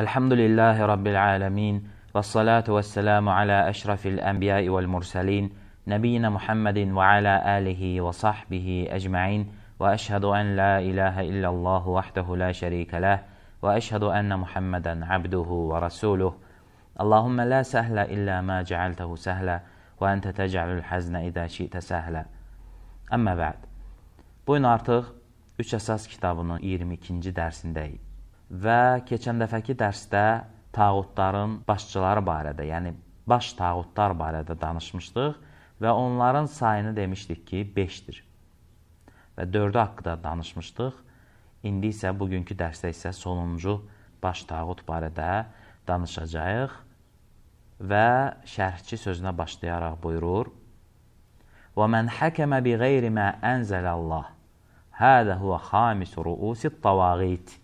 الحمد لله رب العالمين والصلاة والسلام على أشرف الأنبياء والمرسلين نبينا محمد وعلى آله وصحبه أجمعين وأشهد أن لا إله إلا الله وحده لا شريك له وأشهد أن محمدا عبده ورسوله اللهم لا سهل إلا ما جعلته سهلا وأنت تجعل الحزن إذا شئت سهلا أما بعد Bugün artıq 3 əsas kitabının 22-ci dərsindəyik. və keçən dəfəki dərsdə tağutların başçıları barədə, yəni baş tağutlar barədə danışmışdıq və onların sayını demişdik ki, 5-dir. Və 4-ü haqqında danışmışdıq. İndi isə bugünkü dərsdə isə sonuncu baş tağut barədə danışacağıq. Və şərhçi sözünə başlayaraq buyurur: "Və men hakemə bi qeyri ma enzelallah. Hada huwa khamis ruusit tawagit."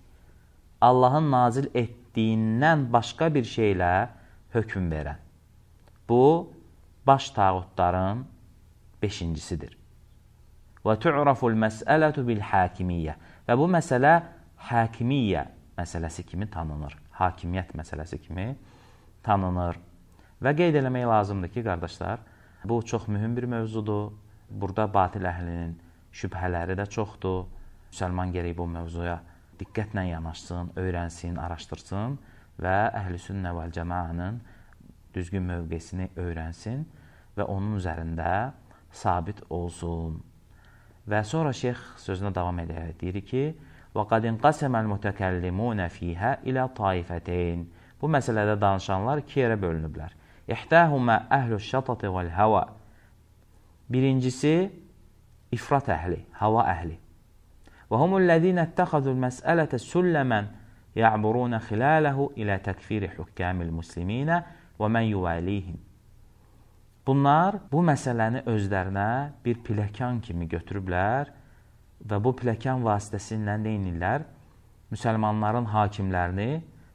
Allahın nazil etdiyindən başqa bir şeylə hökm verən. Bu, baş tağutların beşincisidir. Və tu'raful məsələtu bil həkimiyyə. Və bu məsələ həkimiyyə məsələsi kimi tanınır. Hakimiyyət məsələsi kimi tanınır. Və qeyd eləmək lazımdır ki, qardaşlar, bu çox mühüm bir mövzudur. Burada batil əhlinin şübhələri də çoxdur. Müsəlman gərək bu mövzuya diqqətlə yanaşsın, öyrənsin, araşdırsın və əhlüsünnə vəl cəmaanın düzgün mövqesini öyrənsin və onun üzərində sabit olsun. Və sonra şeyx sözünə davam edərək deyir ki: "Və qad inqasamal mutakəllimun fiha ilə tayifatayn." Bu məsələdə danışanlar iki yerə bölünüblər. İhtahuma əhlüş-şatati vəl-hava. Birincisi ifrat əhli, hava əhli. Və humulləzina ittəxəzul məsələtə sülləmən ya'buruna xilaləhu ilə təkfiri hükkəmil musliminə və mən yuvalihim. Bunlar bu məsələni özlərinə bir piləkan kimi götürüblər və bu piləkan vasitəsilə nə edirlər? Müsəlmanların hakimlərini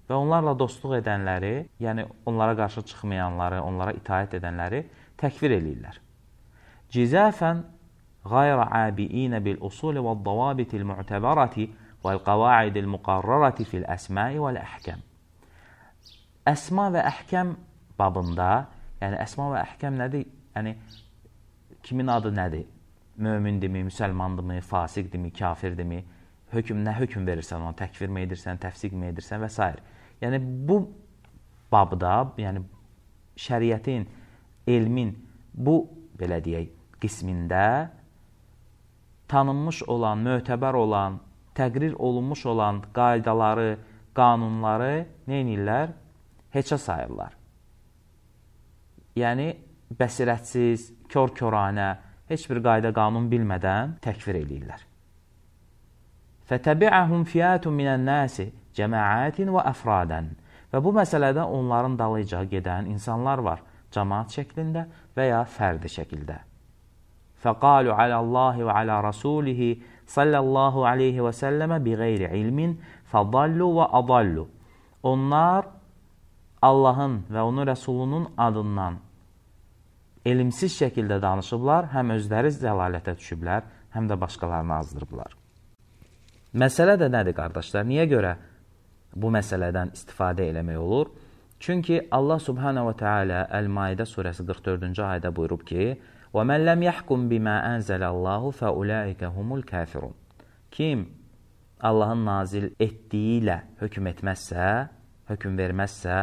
və onlarla dostluq edənləri, yəni onlara qarşı çıxmayanları, onlara itaət edənləri təkfir eləyirlər. Cizəfən غير عابئين بالأصول والضوابط المعتبرة والقواعد المقررة في الأسماء والأحكام Əsma və əhkəm babında, yəni əsma və əhkəm nədir? Yəni kimin adı nədir? Mömindimi, müsəlmandımı, fasiqdimi, kafirdimi? Hökm nə hökm verirsən ona? Təkfirmi edirsən, təfsiqmi edirsən və s. Yəni bu babda, yəni şəriətin, elmin bu belə deyək, qismində tanınmış olan, mötəbər olan, təqrir olunmuş olan qaydaları, qanunları nə edirlər? Heçə sayırlar. Yəni, bəsirətsiz, kör-köranə, heç bir qayda qanun bilmədən təkvir edirlər. Fətəbiəhum fiyatun minən nəsi cəmaətin və əfradən və bu məsələdə onların dalıca gedən insanlar var, cəmaat şəklində və ya fərdi şəkildə. فقالوا على الله وعلى رسوله صلى الله aleyhi ve selleme bi gayri ilmin fadallu ve adallu. Onlar Allahın və onun rəsulunun adından elmsiz şəkildə danışıblar, həm özləri zəlalətə düşüblər, həm də başqalarını azdırıblar. Məsələ də nədir, qardaşlar? Niyə görə bu məsələdən istifadə eləmək olur? Çünki Allah Subhanahu va Taala Əl-Maidə surəsi 44-cü ayədə buyurub ki: وَمَنْ لَمْ يَحْكُمْ بِمَا أَنْزَلَ اللّٰهُ فَاُولَٰئِكَ هُمُ الْكَافِرُونَ Kim Allahın nazil etdiyi ilə hökm etməzsə, hökm verməzsə,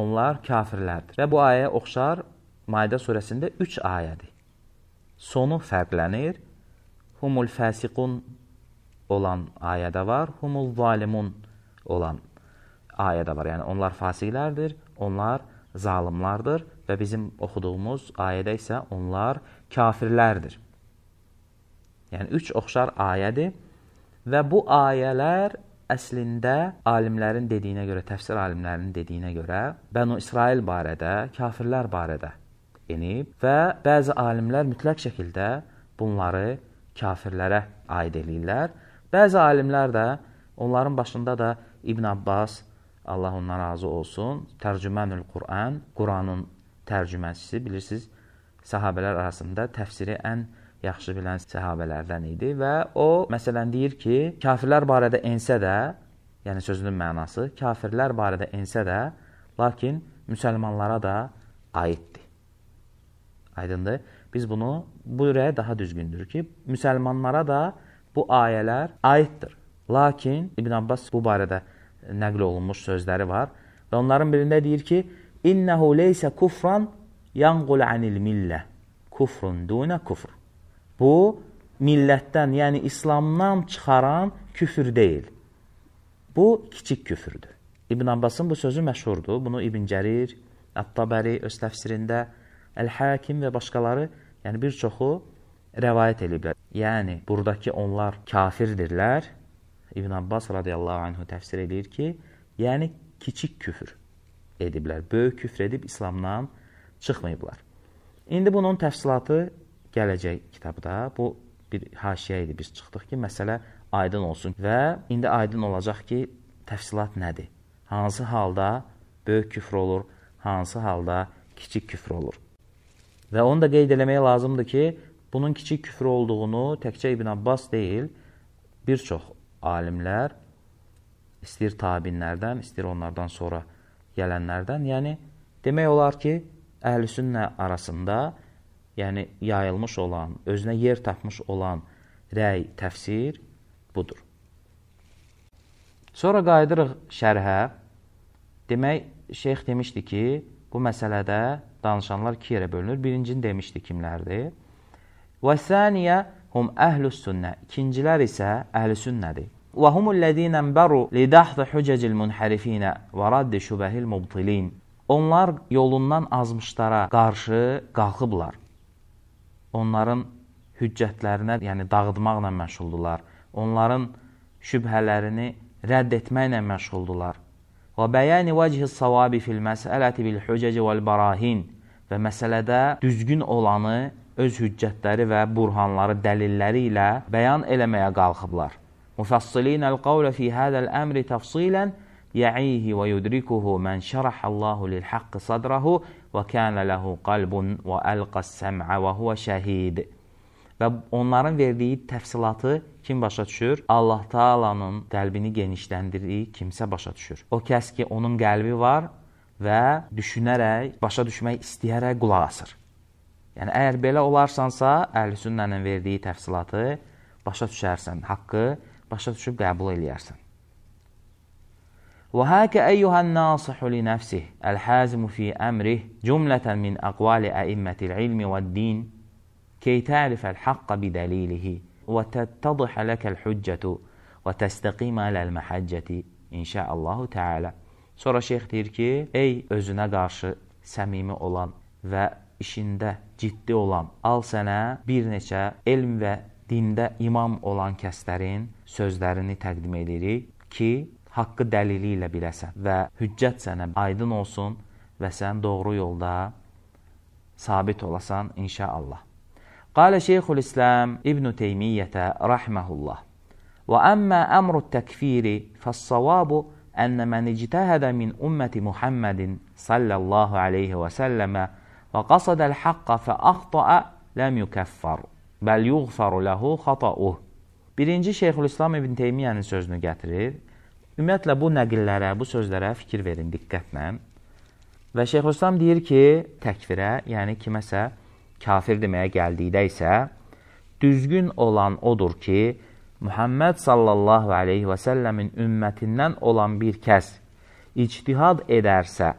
onlar kafirlərdir. Və bu ayə oxşar Maidə surəsində 3 ayədir. Sonu fərqlənir. Humul fəsiqun olan ayədə var, humul zalimun olan ayədə var. Yəni onlar fasiqlərdir, onlar zalımlardır Və bizim oxuduğumuz ayədə isə onlar kafirlərdir. Yəni, üç oxşar ayədir və bu ayələr əslində alimlərin dediyinə görə, təfsir alimlərinin dediyinə görə Bənu İsrail barədə, kafirlər barədə inib və bəzi alimlər mütləq şəkildə bunları kafirlərə aid eləyirlər. Bəzi alimlər də onların başında da İbn Abbas, Allah ondan razı olsun, tərcümanül Quran, Quranın tərcüməçisi, bilirsiniz, sahabələr arasında təfsiri ən yaxşı bilən səhabələrdən idi və o məsələn deyir ki, kafirlər barədə ensə də, yəni sözünün mənası, kafirlər barədə ensə də, lakin müsəlmanlara da aiddir. Aydındır? Biz bunu bu rəy daha düzgündür ki, müsəlmanlara da bu ayələr aiddir. Lakin İbn Abbas bu barədə nəql olunmuş sözləri var və onların birində deyir ki, İnnehu leysə kufran yanqul anil millə. Kufrun dunə kufr. Bu, millətdən, yəni İslamdan çıxaran küfür deyil. Bu, kiçik küfürdür. İbn Abbasın bu sözü məşhurdur. Bunu İbn Cərir, Əttabəri öz təfsirində, Əl-Həkim və başqaları, yəni bir çoxu rəvayət ediblər. Yəni, buradakı onlar kafirdirlər. İbn Abbas radiyallahu anhu təfsir edir ki, yəni kiçik küfür ediblər. Böyük küfr edib İslamdan çıxmayıblar. İndi bunun təfsilatı gələcək kitabda. Bu bir haşiyə idi biz çıxdıq ki, məsələ aydın olsun və indi aydın olacaq ki, təfsilat nədir? Hansı halda böyük küfr olur, hansı halda kiçik küfr olur? Və onu da qeyd eləmək lazımdır ki, bunun kiçik küfr olduğunu təkcə İbn Abbas deyil, bir çox alimlər, istəyir tabinlərdən, istəyir onlardan sonra gələnlərdən, yəni demək olar ki, əhlüsünnə arasında, yəni yayılmış olan, özünə yer tapmış olan rəy, təfsir budur. Sonra qayıdırıq şərhə. Demək, şeyx demişdi ki, bu məsələdə danışanlar iki yerə bölünür. Birincini demişdi kimlərdir? Və səniyə hum əhlüs sünnə. İkincilər isə əhlüsünnədir. وَهُمُ الَّذ۪ينَ اَنْبَرُوا لِدَحْضِ حُجَجِ الْمُنْحَرِف۪ينَ وَرَدِّ شُبَهِ الْمُبْطِل۪ينَ Onlar yolundan azmışlara qarşı qalxıblar. Onların hüccətlərinə, yəni dağıtmaqla məşğuldurlar. Onların şübhələrini rədd etməklə məşğuldurlar. Və bəyani vəcihi savabi fil məsələti bil hüccəci vəl barahin və məsələdə düzgün olanı öz hüccətləri və burhanları, dəlilləri ilə bəyan eləməyə qalxıblar. مفصلين القول في هذا الأمر تفصيلا يعيه ويدركه من شرح الله للحق صدره وكان له qalbun və əlqəs səm'a və huve şəhid. Və onların verdiyi təfsilatı kim başa düşür? Allah Taala'nın qəlbini genişləndirdiyi kimsə başa düşür. O kəs ki, onun qəlbi var və düşünərək, başa düşmək istəyərək qulaq asır. Yəni əgər belə olarsansa, Əhlüsünnənin verdiyi təfsilatı başa düşərsən, haqqı başa düşüb qəbul eləyərsən. وهاك أيها الناصح لنفسه الحازم في أمره جملة من أقوال أئمة العلم والدين كي تعرف الحق بدليله وتتضح لك الحجة وتستقيم على المحجة إن شاء الله تعالى Sonra şeyx deyir ki, ey özünə qarşı səmimi olan və işində ciddi olan, al sənə bir neçə elm və dində imam olan kəslərin sözlərini təqdim edirik ki, haqqı dəlili ilə biləsən və hüccət sənə aydın olsun və sən doğru yolda sabit olasan inşallah. Qalə Şeyxül İslam İbn Teymiyyətə rəhməhullah. Və əmmə əmru təkfiri fəssavabu ənə mən ictəhədə min ümməti Muhammedin sallallahu aleyhi və səlləmə və qasadəl haqqa fə axtaə ləm yukəffar. Bəl yuğfaru ləhu xatauh. Birinci Şeyxülislam İbn Teymiyyənin sözünü gətirir. Ümumiyyətlə bu nəqillərə, bu sözlərə fikir verin diqqətlə. Və Şeyxülislam deyir ki, təkfirə, yəni kiməsə kafir deməyə gəldikdə isə düzgün olan odur ki, Muhammed sallallahu aleyhi və səlləmin ümmətindən olan bir kəs ictihad edərsə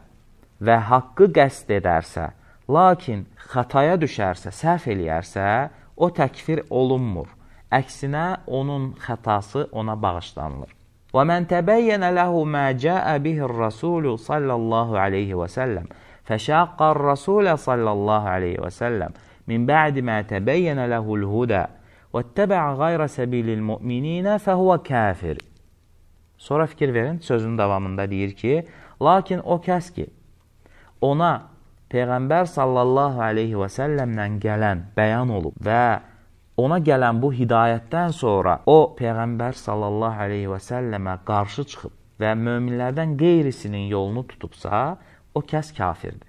və haqqı qəsd edərsə, lakin xətaya düşərsə, səhv eləyərsə, o təkfir olunmur. Əksinə, onun xətası ona bağışlanılır. وَمَنْ تَبَيَّنَ لَهُ مَا جَاءَ بِهِ الرَّسُولُ صَلَّى اللّٰهُ عَلَيْهِ وَسَلَّمْ فَشَاقَّ الرَّسُولَ صَلَّى اللّٰهُ عَلَيْهِ وَسَلَّمْ مِنْ بَعْدِ مَا تَبَيَّنَ لَهُ الْهُدَى وَاتَّبَعَ غَيْرَ سَبِيلِ الْمُؤْمِنِينَ فَهُوَ كَافِرٌ Sonra fikir verin, sözün davamında deyir ki, lakin o kəs ki, ona Peyğəmbər sallallahu aleyhi və səlləmlə gələn bəyan olub və ona gələn bu hidayətdən sonra o Peyğəmbər sallallahu aleyhi və səlləmə qarşı çıxıb və möminlərdən qeyrisinin yolunu tutubsa, o kəs kafirdir.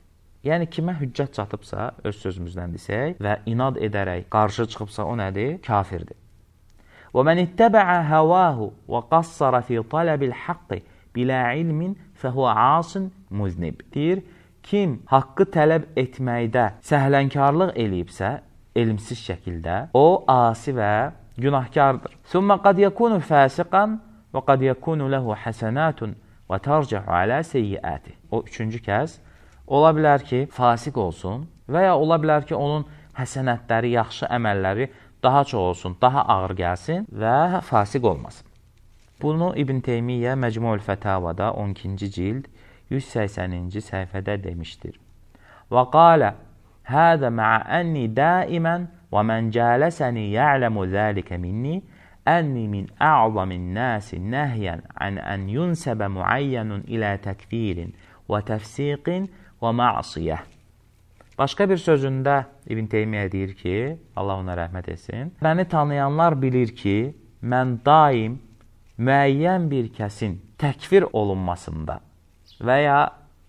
Yəni kimə hüccət çatıbsa, öz sözümüzlə desək və inad edərək qarşı çıxıbsa o nədir? Kafirdir. Və men ittəbə'ə həvahu və qassara fi talabil haqqi bilə ilmin fəhuə asin muznib. Deyir, Kim haqqı tələb etməkdə səhlənkarlıq eləyibsə, elmsiz şəkildə, o asi və günahkardır. Summa qad yakunu fasiqan və qad yakunu lahu hasanatun və tarji'u ala seyyiati. O üçüncü kəs ola bilər ki, fasiq olsun və ya ola bilər ki, onun həsənətləri, yaxşı əməlləri daha çox olsun, daha ağır gəlsin və fasiq olmasın. Bunu İbn Teymiyyə Məcmuul Fətavada 12-ci cild 180-ci səhifədə demişdir. Və qalə, hədə mə ənni daimən və mən cələsəni yələmu zəlikə minni, ənni min ə'zamin nəsi nəhyən ən ən yunsəbə müəyyənun ilə təkfirin və təfsiqin və məsiyyəh. Başqa bir sözündə İbn Teymiyyə deyir ki, Allah ona rəhmət etsin, məni tanıyanlar bilir ki, mən daim müəyyən bir kəsin təkfir olunmasında və ya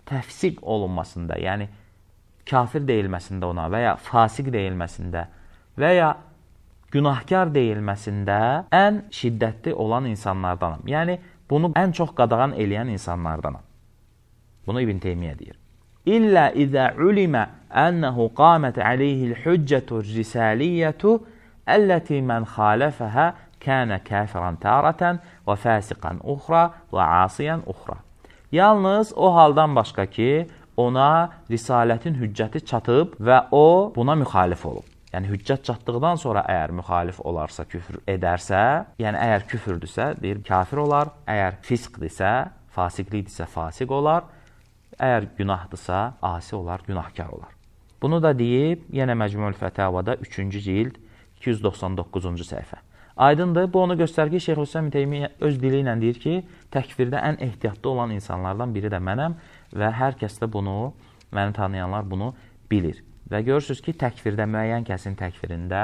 təfsiq olunmasında, yəni kafir deyilməsində ona və ya fasiq deyilməsində və ya günahkar deyilməsində ən şiddətli olan insanlardanam. Yəni, bunu ən çox qadağan eləyən insanlardanam. Bunu İbn Teymiyyə deyir. İllə izə ulimə ənəhu qamət əleyhil hüccətü risaliyyətü əlləti mən xaləfəhə kənə kəfiran tərətən və fəsiqan uxra və asiyan uxra. Yalnız o haldan başqa ki, ona risalətin hüccəti çatıb və o buna müxalif olub. Yəni hüccət çatdıqdan sonra əgər müxalif olarsa, küfr edərsə, yəni əgər küfrdüsə, deyir kafir olar, əgər fisqdirsə, fasiqlikdirsə fasiq olar, əgər günahdırsa asi olar, günahkar olar. Bunu da deyib yenə Məcmuül Fətavada 3-cü cild 299-cu səhifə. Aydındır, bu onu göstərir ki, Şeyx Hüseyin Teymi öz dili ilə deyir ki, təkfirdə ən ehtiyatlı olan insanlardan biri də mənəm və hər kəs də bunu, məni tanıyanlar bunu bilir. Və görürsüz ki, təkfirdə, müəyyən kəsin təkfirində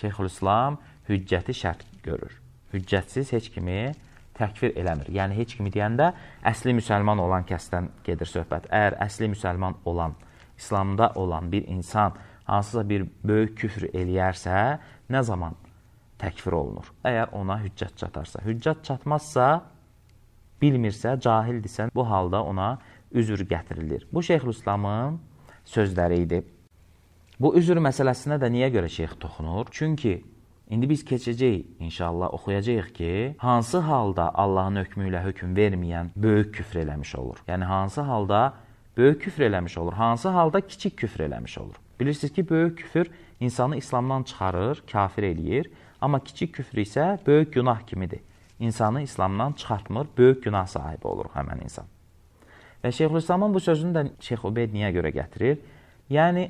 Şeyxülislam hüccəti şərt görür. Hüccətsiz heç kimi təkfir eləmir. Yəni, heç kimi deyəndə əsli müsəlman olan kəsdən gedir söhbət. Əgər əsli müsəlman olan, İslamda olan bir insan hansısa bir böyük küfr eləyərsə, nə zaman? təkfir olunur. Əgər ona hüccət çatarsa. Hüccət çatmazsa, bilmirsə, cahildirsə, bu halda ona üzr gətirilir. Bu Şeyxülislamın sözləri idi. Bu üzr məsələsinə də niyə görə şeyx toxunur? Çünki indi biz keçəcəyik, inşallah oxuyacağıq ki, hansı halda Allahın hökmü ilə hökm verməyən böyük küfr eləmiş olur. Yəni hansı halda böyük küfr eləmiş olur, hansı halda kiçik küfr eləmiş olur. Bilirsiniz ki, böyük küfr insanı İslamdan çıxarır, kafir eləyir. Amma kiçik küfr isə böyük günah kimidir. İnsanı İslamdan çıxartmır, böyük günah sahibi olur həmən insan. Və Şeyxülislamın bu sözünü də Şeyx Ubeyd niyə görə gətirir? Yəni,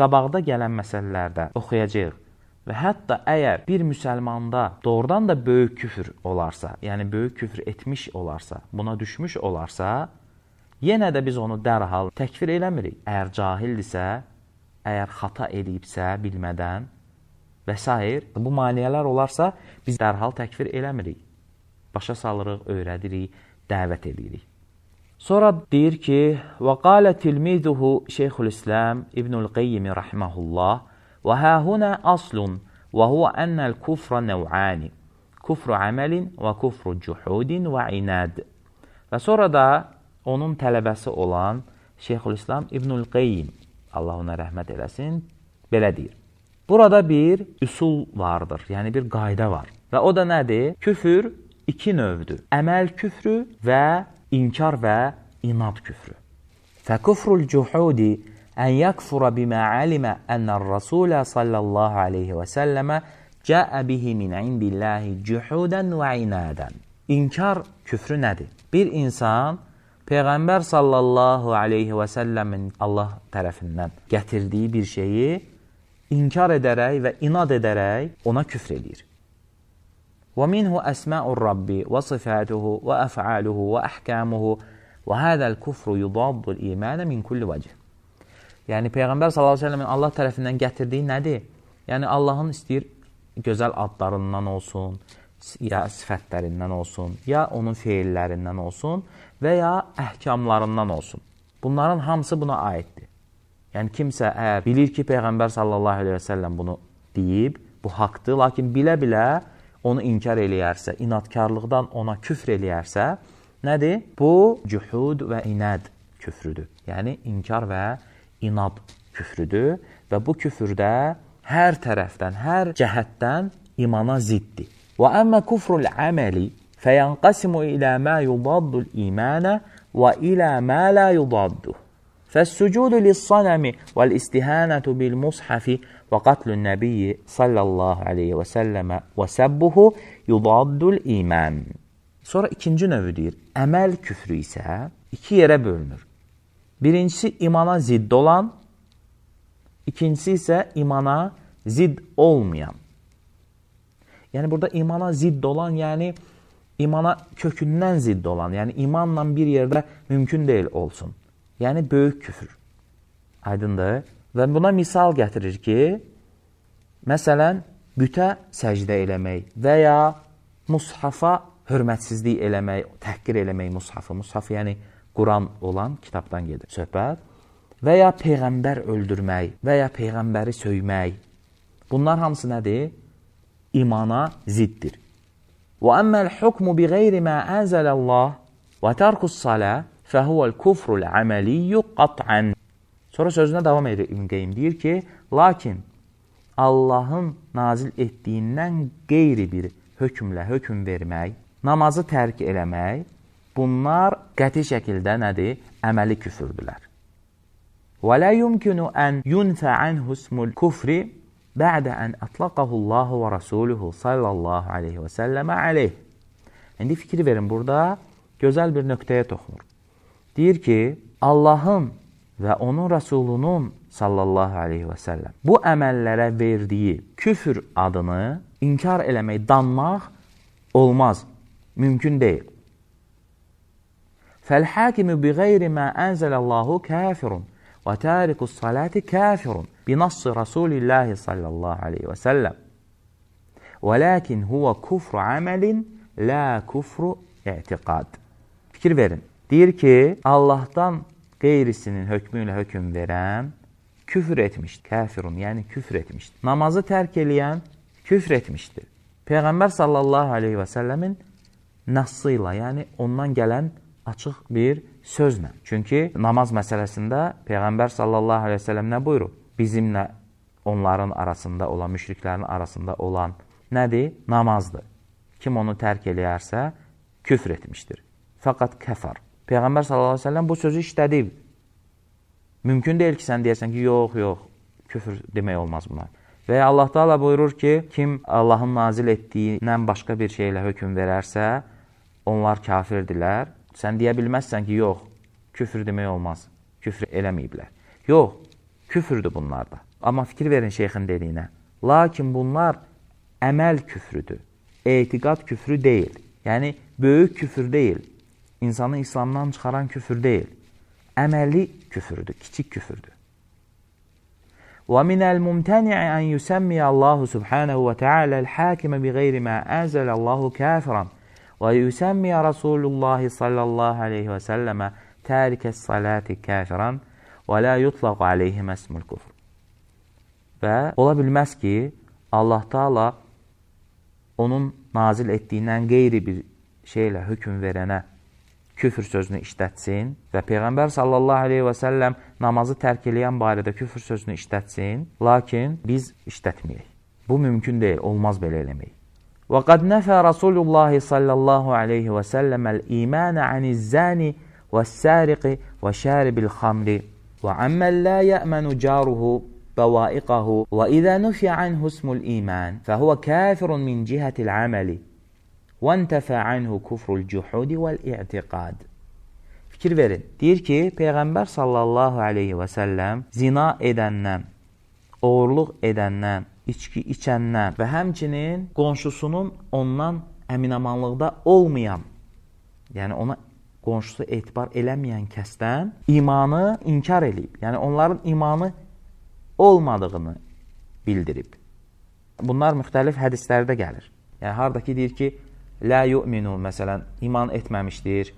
qabaqda gələn məsələlərdə oxuyacaq və hətta əgər bir müsəlmanda doğrudan da böyük küfr olarsa, yəni böyük küfr etmiş olarsa, buna düşmüş olarsa, yenə də biz onu dərhal təkfir eləmirik. Əgər cahildirsə, əgər xata eləyibsə bilmədən və s. Bu maneələr olarsa, biz dərhal təkfir eləmirik. Başa salırıq, öyrədirik, dəvət edirik. Sonra deyir ki, və qalə tilmiduhu Şeyxülislam İbnül Qeyyim rahmehullah və hə huna aslun və huwa annal kufra naw'an. Kufru amelin və kufru cuhudin və inad. Və sonra da onun tələbəsi olan Şeyxülislam İbnül Qeyyim Allah ona rəhmət eləsin, belə deyir. Burada bir üsul vardır, yəni bir qayda var. Və o da nədir? Küfür iki növdür. Əməl küfrü və inkar və inad küfrü. Fəkufrul cuhudi ən yakfura bimə alimə ənər rasulə sallallahu aleyhi və səlləmə cəə bihi min indillahi cuhudən və inadən. İnkar küfrü nədir? Bir insan Peyğəmbər sallallahu aleyhi və səlləmin Allah tərəfindən gətirdiyi bir şeyi inkar edərək və inad edərək ona küfr edir. وَمِنْهُ أَسْمَاءُ الرَّبِّ وَصِفَاتُهُ وَأَفْعَالُهُ وَأَحْكَامُهُ وَهَذَا الْكُفْرُ يُضَادُّ الْإِيمَانَ مِنْ كُلِّ وَجْهٍ Yəni Peyğəmbər sallallahu əleyhi və səlləmin Allah tərəfindən gətirdiyi nədir? Yəni Allahın istəyir gözəl adlarından olsun, ya sifətlərindən olsun, ya onun feillərindən olsun və ya əhkamlarından olsun. Bunların hamısı buna aiddir. Yəni kimsə ə, hə, bilir ki, Peyğəmbər sallallahu əleyhi və səlləm bunu deyib, bu haqqdır, lakin bilə-bilə onu inkar eləyərsə, inadkarlıqdan ona küfr eləyərsə, nədir? Bu cühud və inad küfrüdür. Yəni inkar və inad küfrüdür və bu küfrdə hər tərəfdən, hər cəhətdən imana ziddir. Və əmmə kufrul əməli fəyanqasimu ilə mə yudaddu'l imana və ilə mə la yudadduh. فالسجود للصنم والاستهانة بالمصحف وقتل النبي صلى الله aleyhi və səlləmə və səbbuhu yudaddul iman. Sonra ikinci növü deyir. Əməl küfrü isə iki yerə bölünür. Birincisi imana zidd olan, ikincisi isə imana zidd olmayan. Yəni burada imana zidd olan, yəni imana kökündən zidd olan, yəni imanla bir yerdə mümkün deyil olsun. Yəni, böyük küfür. Aydındır. Və buna misal gətirir ki, məsələn, bütə səcdə eləmək və ya mushafa hörmətsizlik eləmək, təhqir eləmək mushafı. Mushafı, yəni Quran olan kitabdan gedir söhbət. Və ya Peyğəmbər öldürmək və ya Peyğəmbəri söymək. Bunlar hamısı nədir? İmana ziddir. وَأَمَّا الْحُكْمُ بِغَيْرِ مَا أَنْزَلَ اللّٰهِ وَتَرْكُ الصَّلَاةِ Fəhuvəl kufrul əməliyyu qat'an. Sonra sözünə davam edir İbn Qeym. Deyir ki, lakin Allahın nazil etdiyindən qeyri bir hökmlə hökm vermək, namazı tərk eləmək, bunlar qəti şəkildə nədir? Əməli küfürdülər. Və la yumkinu an yunfa anhu ismul kufri ba'da an atlaqahu Allah və rasuluhu sallallahu alayhi və sallam alayh. İndi fikir verin burada gözəl bir nöqtəyə toxunur deyir ki, Allahın və onun rəsulunun sallallahu aleyhi və səlləm bu əməllərə verdiyi küfür adını inkar eləmək, danmaq olmaz, mümkün deyil. Fəl-həkimi bi qeyri mə ənzələllahu kafirun və tərikus salati kafirun bi nassı rasulillahi sallallahu aleyhi və səlləm. Vələkin huvə kufru əməlin, lə kufru i'tiqad. Fikir verin. Deyir ki, Allahdan qeyrisinin hökmü ilə hökm verən küfr etmişdir. Kəfirun, yəni küfr etmişdir. Namazı tərk eləyən küfr etmişdir. Peyğəmbər sallallahu aleyhi və səlləmin nəssı ilə, yəni ondan gələn açıq bir sözlə. Çünki namaz məsələsində Peyğəmbər sallallahu aleyhi və səlləm nə buyurub? Bizimlə onların arasında olan, müşriklərin arasında olan nədir? Namazdır. Kim onu tərk eləyərsə, küfr etmişdir. Fəqat kəfər. Peyğəmbər sallallahu əleyhi və səlləm bu sözü işlədib. Mümkün deyil ki, sən deyəsən ki, yox, yox, küfr demək olmaz buna. Və Allah Taala buyurur ki, kim Allahın nazil etdiyindən başqa bir şeylə hökm verərsə, onlar kafirdirlər. Sən deyə bilməzsən ki, yox, küfr demək olmaz. Küfr eləməyiblər. Yox, küfrdür bunlar da. Amma fikir verin şeyxin dediyinə. Lakin bunlar əməl küfrüdür. Etiqad küfrü deyil. Yəni böyük küfr deyil insanı İslamdan çıxaran küfür deyil. Əməli küfürdür, kiçik küfürdür. وَمِنَ الْمُمْتَنِعِ أَنْ يُسَمِّيَ اللّٰهُ سُبْحَانَهُ وَتَعَالَى الْحَاكِمَ بِغَيْرِ مَا أَنْزَلَ اللّٰهُ كَافِرًا وَيُسَمِّيَ رَسُولُ اللّٰهِ صَلَّى اللّٰهُ عَلَيْهِ وَسَلَّمَ تَارِكَ الصَّلَاةِ كَافِرًا وَلَا يُطْلَقُ عَلَيْهِ مَسْمُ الْكُفْرِ Və ola bilməz ki, Allah Taala onun nazil etdiyindən qeyri bir şeylə hökm verənə küfr sözünü işlətsin və Peyğəmbər sallallahu aleyhi və səlləm namazı tərk eləyən barədə küfr sözünü işlətsin, lakin biz işlətməyik. Bu mümkün deyil, olmaz belə eləmək. وَقَدْ نَفَى رَسُولُ اللّٰهِ صَلَّى اللّٰهُ عَلَيْهِ وَسَلَّمَ الْإِيمَانَ عَنِ الزَّانِ وَالسَّارِقِ وَشَارِبِ الْخَمْرِ وَعَمَّنْ لَا يَأْمَنُ جَارُهُ بوائقه وإذا نفي عنه اسم الإيمان فهو كافر من جهة العمل وَاَنْتَفَ عَنْهُ كُفْرُ الْجُحُودِ وَالْاِعْتِقَادِ Fikir verin. Deyir ki, Peyğəmbər sallallahu aleyhi və səlləm zina edəndən, oğurluq edəndən, içki içəndən və həmçinin qonşusunun ondan əminamanlıqda olmayan, yəni ona qonşusu etibar eləməyən kəsdən imanı inkar eləyib. Yəni onların imanı olmadığını bildirib. Bunlar müxtəlif hədislərdə gəlir. Yəni haradakı deyir ki, Lə yu'minu, məsələn, iman etməmişdir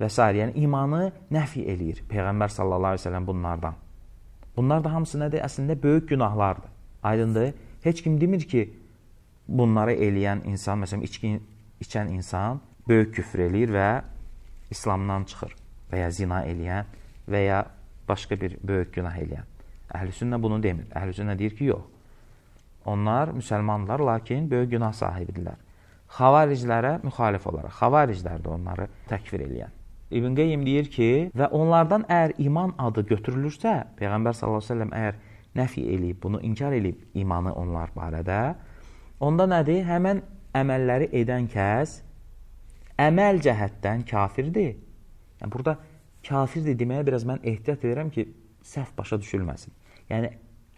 və s. Yəni, imanı nəfi eləyir Peyğəmbər sallallahu aleyhi ve sələm bunlardan. Bunlar da hamısı nədir? Əslində, böyük günahlardır. Aydındır. Heç kim demir ki, bunları eləyən insan, məsələn, içki içən insan böyük küfr eləyir və İslamdan çıxır və ya zina eləyən və ya başqa bir böyük günah eləyən. Əhlüsünnə bunu demir. Əhlüsünnə deyir ki, yox. Onlar müsəlmanlar, lakin böyük günah sahibidirlər xavariclərə müxalif olaraq, xavariclərdir onları təkfir eləyən. İbn Qeyyim deyir ki, və onlardan əgər iman adı götürülürsə, Peyğəmbər sallallahu əleyhi və səlləm əgər nəfi eləyib, bunu inkar eləyib imanı onlar barədə, onda nədir? Həmin əməlləri edən kəs əməl cəhətdən kafirdir. Yəni burada kafirdir deməyə biraz mən ehtiyat edirəm ki, səhv başa düşülməsin. Yəni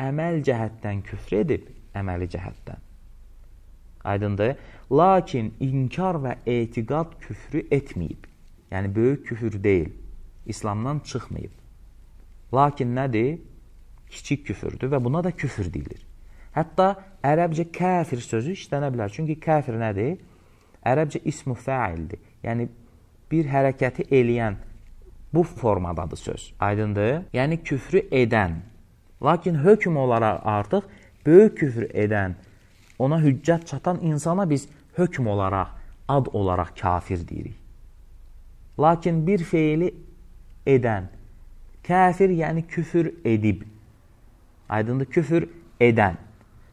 əməl cəhətdən küfr edib, əməli cəhətdən. Aydındır? Lakin inkar və etiqad küfrü etməyib. Yəni, böyük küfür deyil. İslamdan çıxmayıb. Lakin nədir? Kiçik küfürdür və buna da küfür deyilir. Hətta ərəbcə kəfir sözü işlənə bilər. Çünki kəfir nədir? Ərəbcə ismu fəildir. Yəni, bir hərəkəti eləyən bu formadadır söz. Aydındır? Yəni, küfrü edən. Lakin hökm olaraq artıq böyük küfür edən, ona hüccət çatan insana biz hökm olaraq, ad olaraq kafir deyirik. Lakin bir feili edən, kafir yəni küfür edib, aydındır küfür edən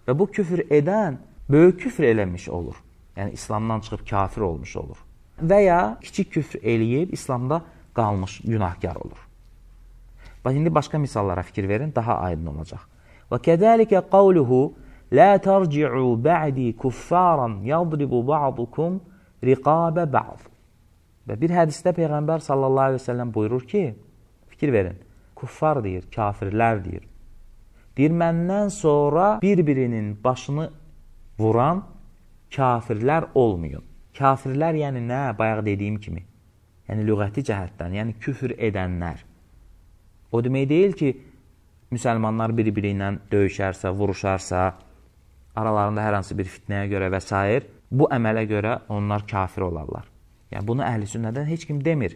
və bu küfür edən böyük küfür eləmiş olur. Yəni, İslamdan çıxıb kafir olmuş olur. Və ya kiçik küfür eləyib, İslamda qalmış günahkar olur. Bax, indi başqa misallara fikir verin, daha aydın olacaq. Və kədəlikə qavluhu لا ترجعوا بعdi kuffaran yadribu ba'dukum riqabe ba'd. Və bir hədisdə Peyğəmbər sallallahu əleyhi və səlləm buyurur ki, fikir verin. Kuffar deyir, kafirlər deyir. Deyir məndən sonra bir-birinin başını vuran kafirlər olmayın. Kafirlər yəni nə? Bayaq dediyim kimi. Yəni lüğəti cəhətdən, yəni küfr edənlər. O demək deyil ki, müsəlmanlar bir-biri ilə döyüşərsə, vuruşarsa, aralarında hər hansı bir fitnəyə görə və s. bu əmələ görə onlar kafir olarlar. Yəni bunu əhl-i sünnədən heç kim demir.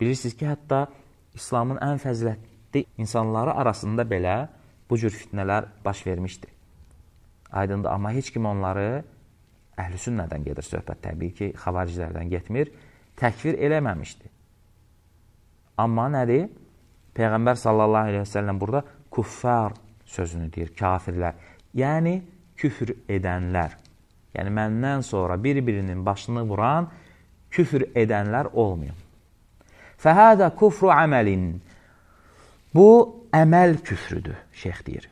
Bilirsiniz ki, hətta İslamın ən fəzilətli insanları arasında belə bu cür fitnələr baş vermişdi. Aydındır, amma heç kim onları əhl-i sünnədən gedir söhbət təbii ki, xavaricilərdən getmir, təkvir eləməmişdi. Amma nədir? Peyğəmbər sallallahu aleyhi və səlləm burada kuffar sözünü deyir, kafirlər. Yani küfür edenler. Yani menden sonra birbirinin başını vuran küfür edenler olmuyor. Fehada kufru amelin. Bu emel küfrüdür şeyh deyir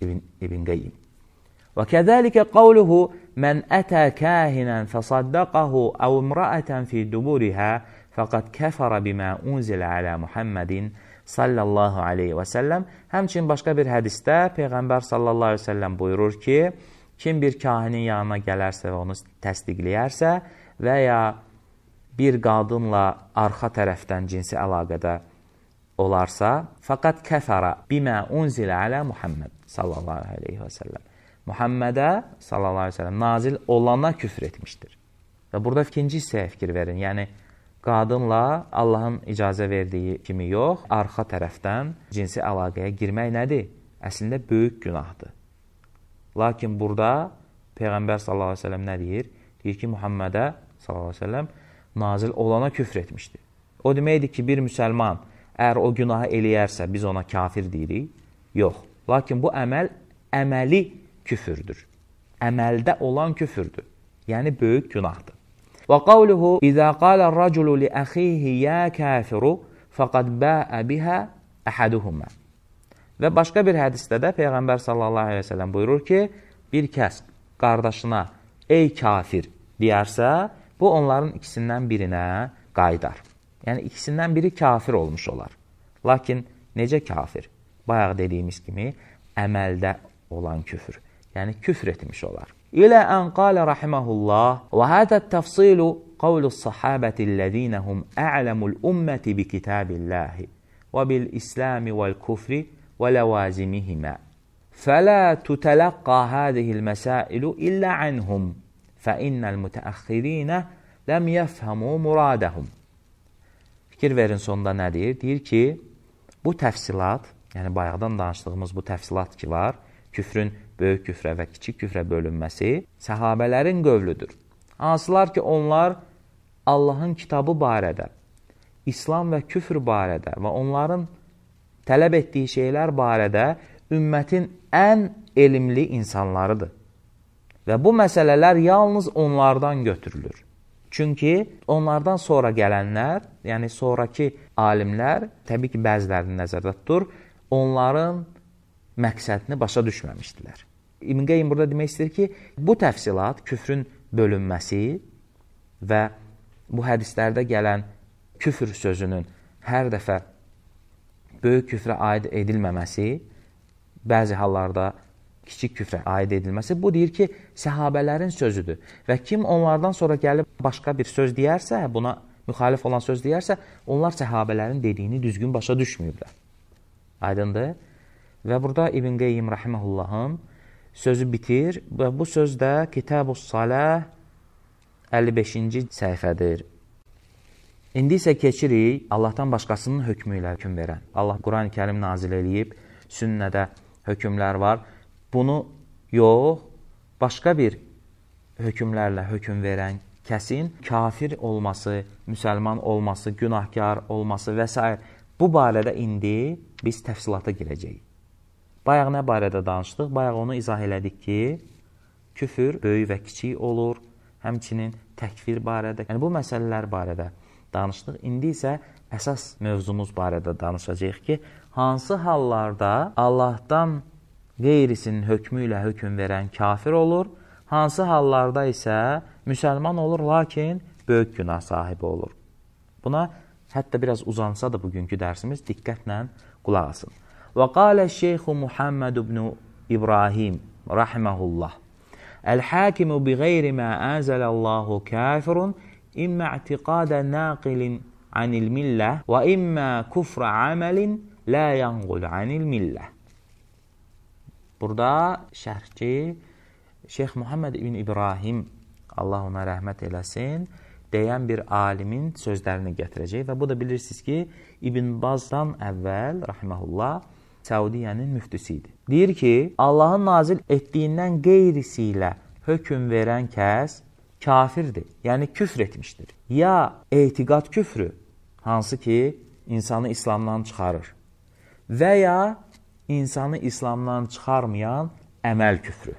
İbn, İbn Gayyim. Ve kezalike kavluhu men ete kahinen fesaddakahu ev imraeten fi duburiha fakat kefere bima unzile ala Muhammedin sallallahu aleyhi və səlləm. Həmçin başqa bir hədisdə Peyğəmbər sallallahu aleyhi və səlləm buyurur ki, kim bir kahinin yanına gələrsə və onu təsdiqləyərsə və ya bir qadınla arxa tərəfdən cinsi əlaqədə olarsa, fəqət kəfərə bimə unzilə alə Muhammed sallallahu aleyhi və səlləm. Muhammədə sallallahu aleyhi və səlləm nazil olana küfr etmişdir. Və burada ikinci hissəyə fikir verin. Yəni, Qadınla Allahın icazə verdiyi kimi yox, arxa tərəfdən cinsi əlaqəyə girmək nədir? Əslində böyük günahdır. Lakin burada Peyğəmbər sallallahu əleyhi və səlləm nə deyir? Deyir ki, Muhammədə sallallahu əleyhi və səlləm nazil olana küfr etmişdi. O deməkdir ki, bir müsəlman əgər o günahı eləyərsə, biz ona kafir deyirik? Yox. Lakin bu əməl əməli küfürdür. Əməldə olan küfürdür. Yəni böyük günahdır. Və qavluhu izə qalə raculu li əxihi ya kafiru fəqad bəə bihə əhəduhumə. Və başqa bir hədisdə də Peyğəmbər sallallahu aleyhi ve sellem buyurur ki, bir kəs qardaşına ey kafir deyərsə, bu onların ikisindən birinə qayıdar. Yəni ikisindən biri kafir olmuş olar. Lakin necə kafir? Bayaq dediyimiz kimi əməldə olan küfür. Yəni küfr etmiş olar. إلى أن قال رحمه الله وهذا التفصيل قول الصحابة الذين هم أعلم الأمة بكتاب الله وبالإسلام والكفر ولوازمهما فلا تتلقى هذه المسائل إلا عنهم فإن المتأخرين لم يفهموا muradahum. Fikir verin sonda nə deyir? Deyir ki, bu təfsilat, yəni bayaqdan danışdığımız bu təfsilat ki var, küfrün böyük küfrə və kiçik küfrə bölünməsi səhabələrin qövlüdür. Hansılar ki, onlar Allahın kitabı barədə, İslam və küfr barədə və onların tələb etdiyi şeylər barədə ümmətin ən elmli insanlarıdır. Və bu məsələlər yalnız onlardan götürülür. Çünki onlardan sonra gələnlər, yəni sonrakı alimlər, təbii ki, bəzilərini nəzərdə tutur, onların məqsədini başa düşməmişdilər. İbn Qeym burada demək istəyir ki, bu təfsilat küfrün bölünməsi və bu hədislərdə gələn küfr sözünün hər dəfə böyük küfrə aid edilməməsi, bəzi hallarda kiçik küfrə aid edilməsi, bu deyir ki, səhabələrin sözüdür və kim onlardan sonra gəlib başqa bir söz deyərsə, buna müxalif olan söz deyərsə, onlar səhabələrin dediyini düzgün başa düşməyiblər. Aydındır? Və burada İbn Qeyyim Rahiməhullahın sözü bitir və bu söz də Kitab-us Salah 55-ci səhifədir. İndi isə keçirik Allahdan başqasının hökmü ilə hökm verən. Allah Qurani-Kərim nazil eləyib, sünnədə hökmlər var. Bunu yox, başqa bir hökmlərlə hökm verən kəsin kafir olması, müsəlman olması, günahkar olması və s. Bu barədə indi biz təfsilata girəcəyik. Bayaq nə barədə danışdıq? Bayaq onu izah elədik ki, küfür böyük və kiçik olur. Həmçinin təkfir barədə, yəni bu məsələlər barədə danışdıq. İndi isə əsas mövzumuz barədə danışacağıq ki, hansı hallarda Allahdan qeyrisinin hökmü ilə hökm verən kafir olur, hansı hallarda isə müsəlman olur, lakin böyük günah sahibi olur. Buna hətta biraz uzansa da bugünkü dərsimiz diqqətlə qulaq asın. وقال الشيخ محمد بن إبراهيم رحمه الله الحاكم بغير ما أنزل الله كافر إما اعتقاد ناقل عن الملة وإما كفر عمل لا ينقل عن الملة Burada şerhçi Şeyh Muhammed bin İbrahim Allah ona rahmet eylesin deyen bir alimin sözlerini gətirəcək ve bu da bilirsiniz ki, İbn Bazdan evvel rahimehullah Səudiyyənin müftüsü idi. Deyir ki, Allahın nazil etdiyindən qeyrisi ilə hökm verən kəs kafirdir, yəni küfr etmişdir. Ya etiqad küfrü, hansı ki, insanı İslamdan çıxarır və ya insanı İslamdan çıxarmayan əməl küfrü.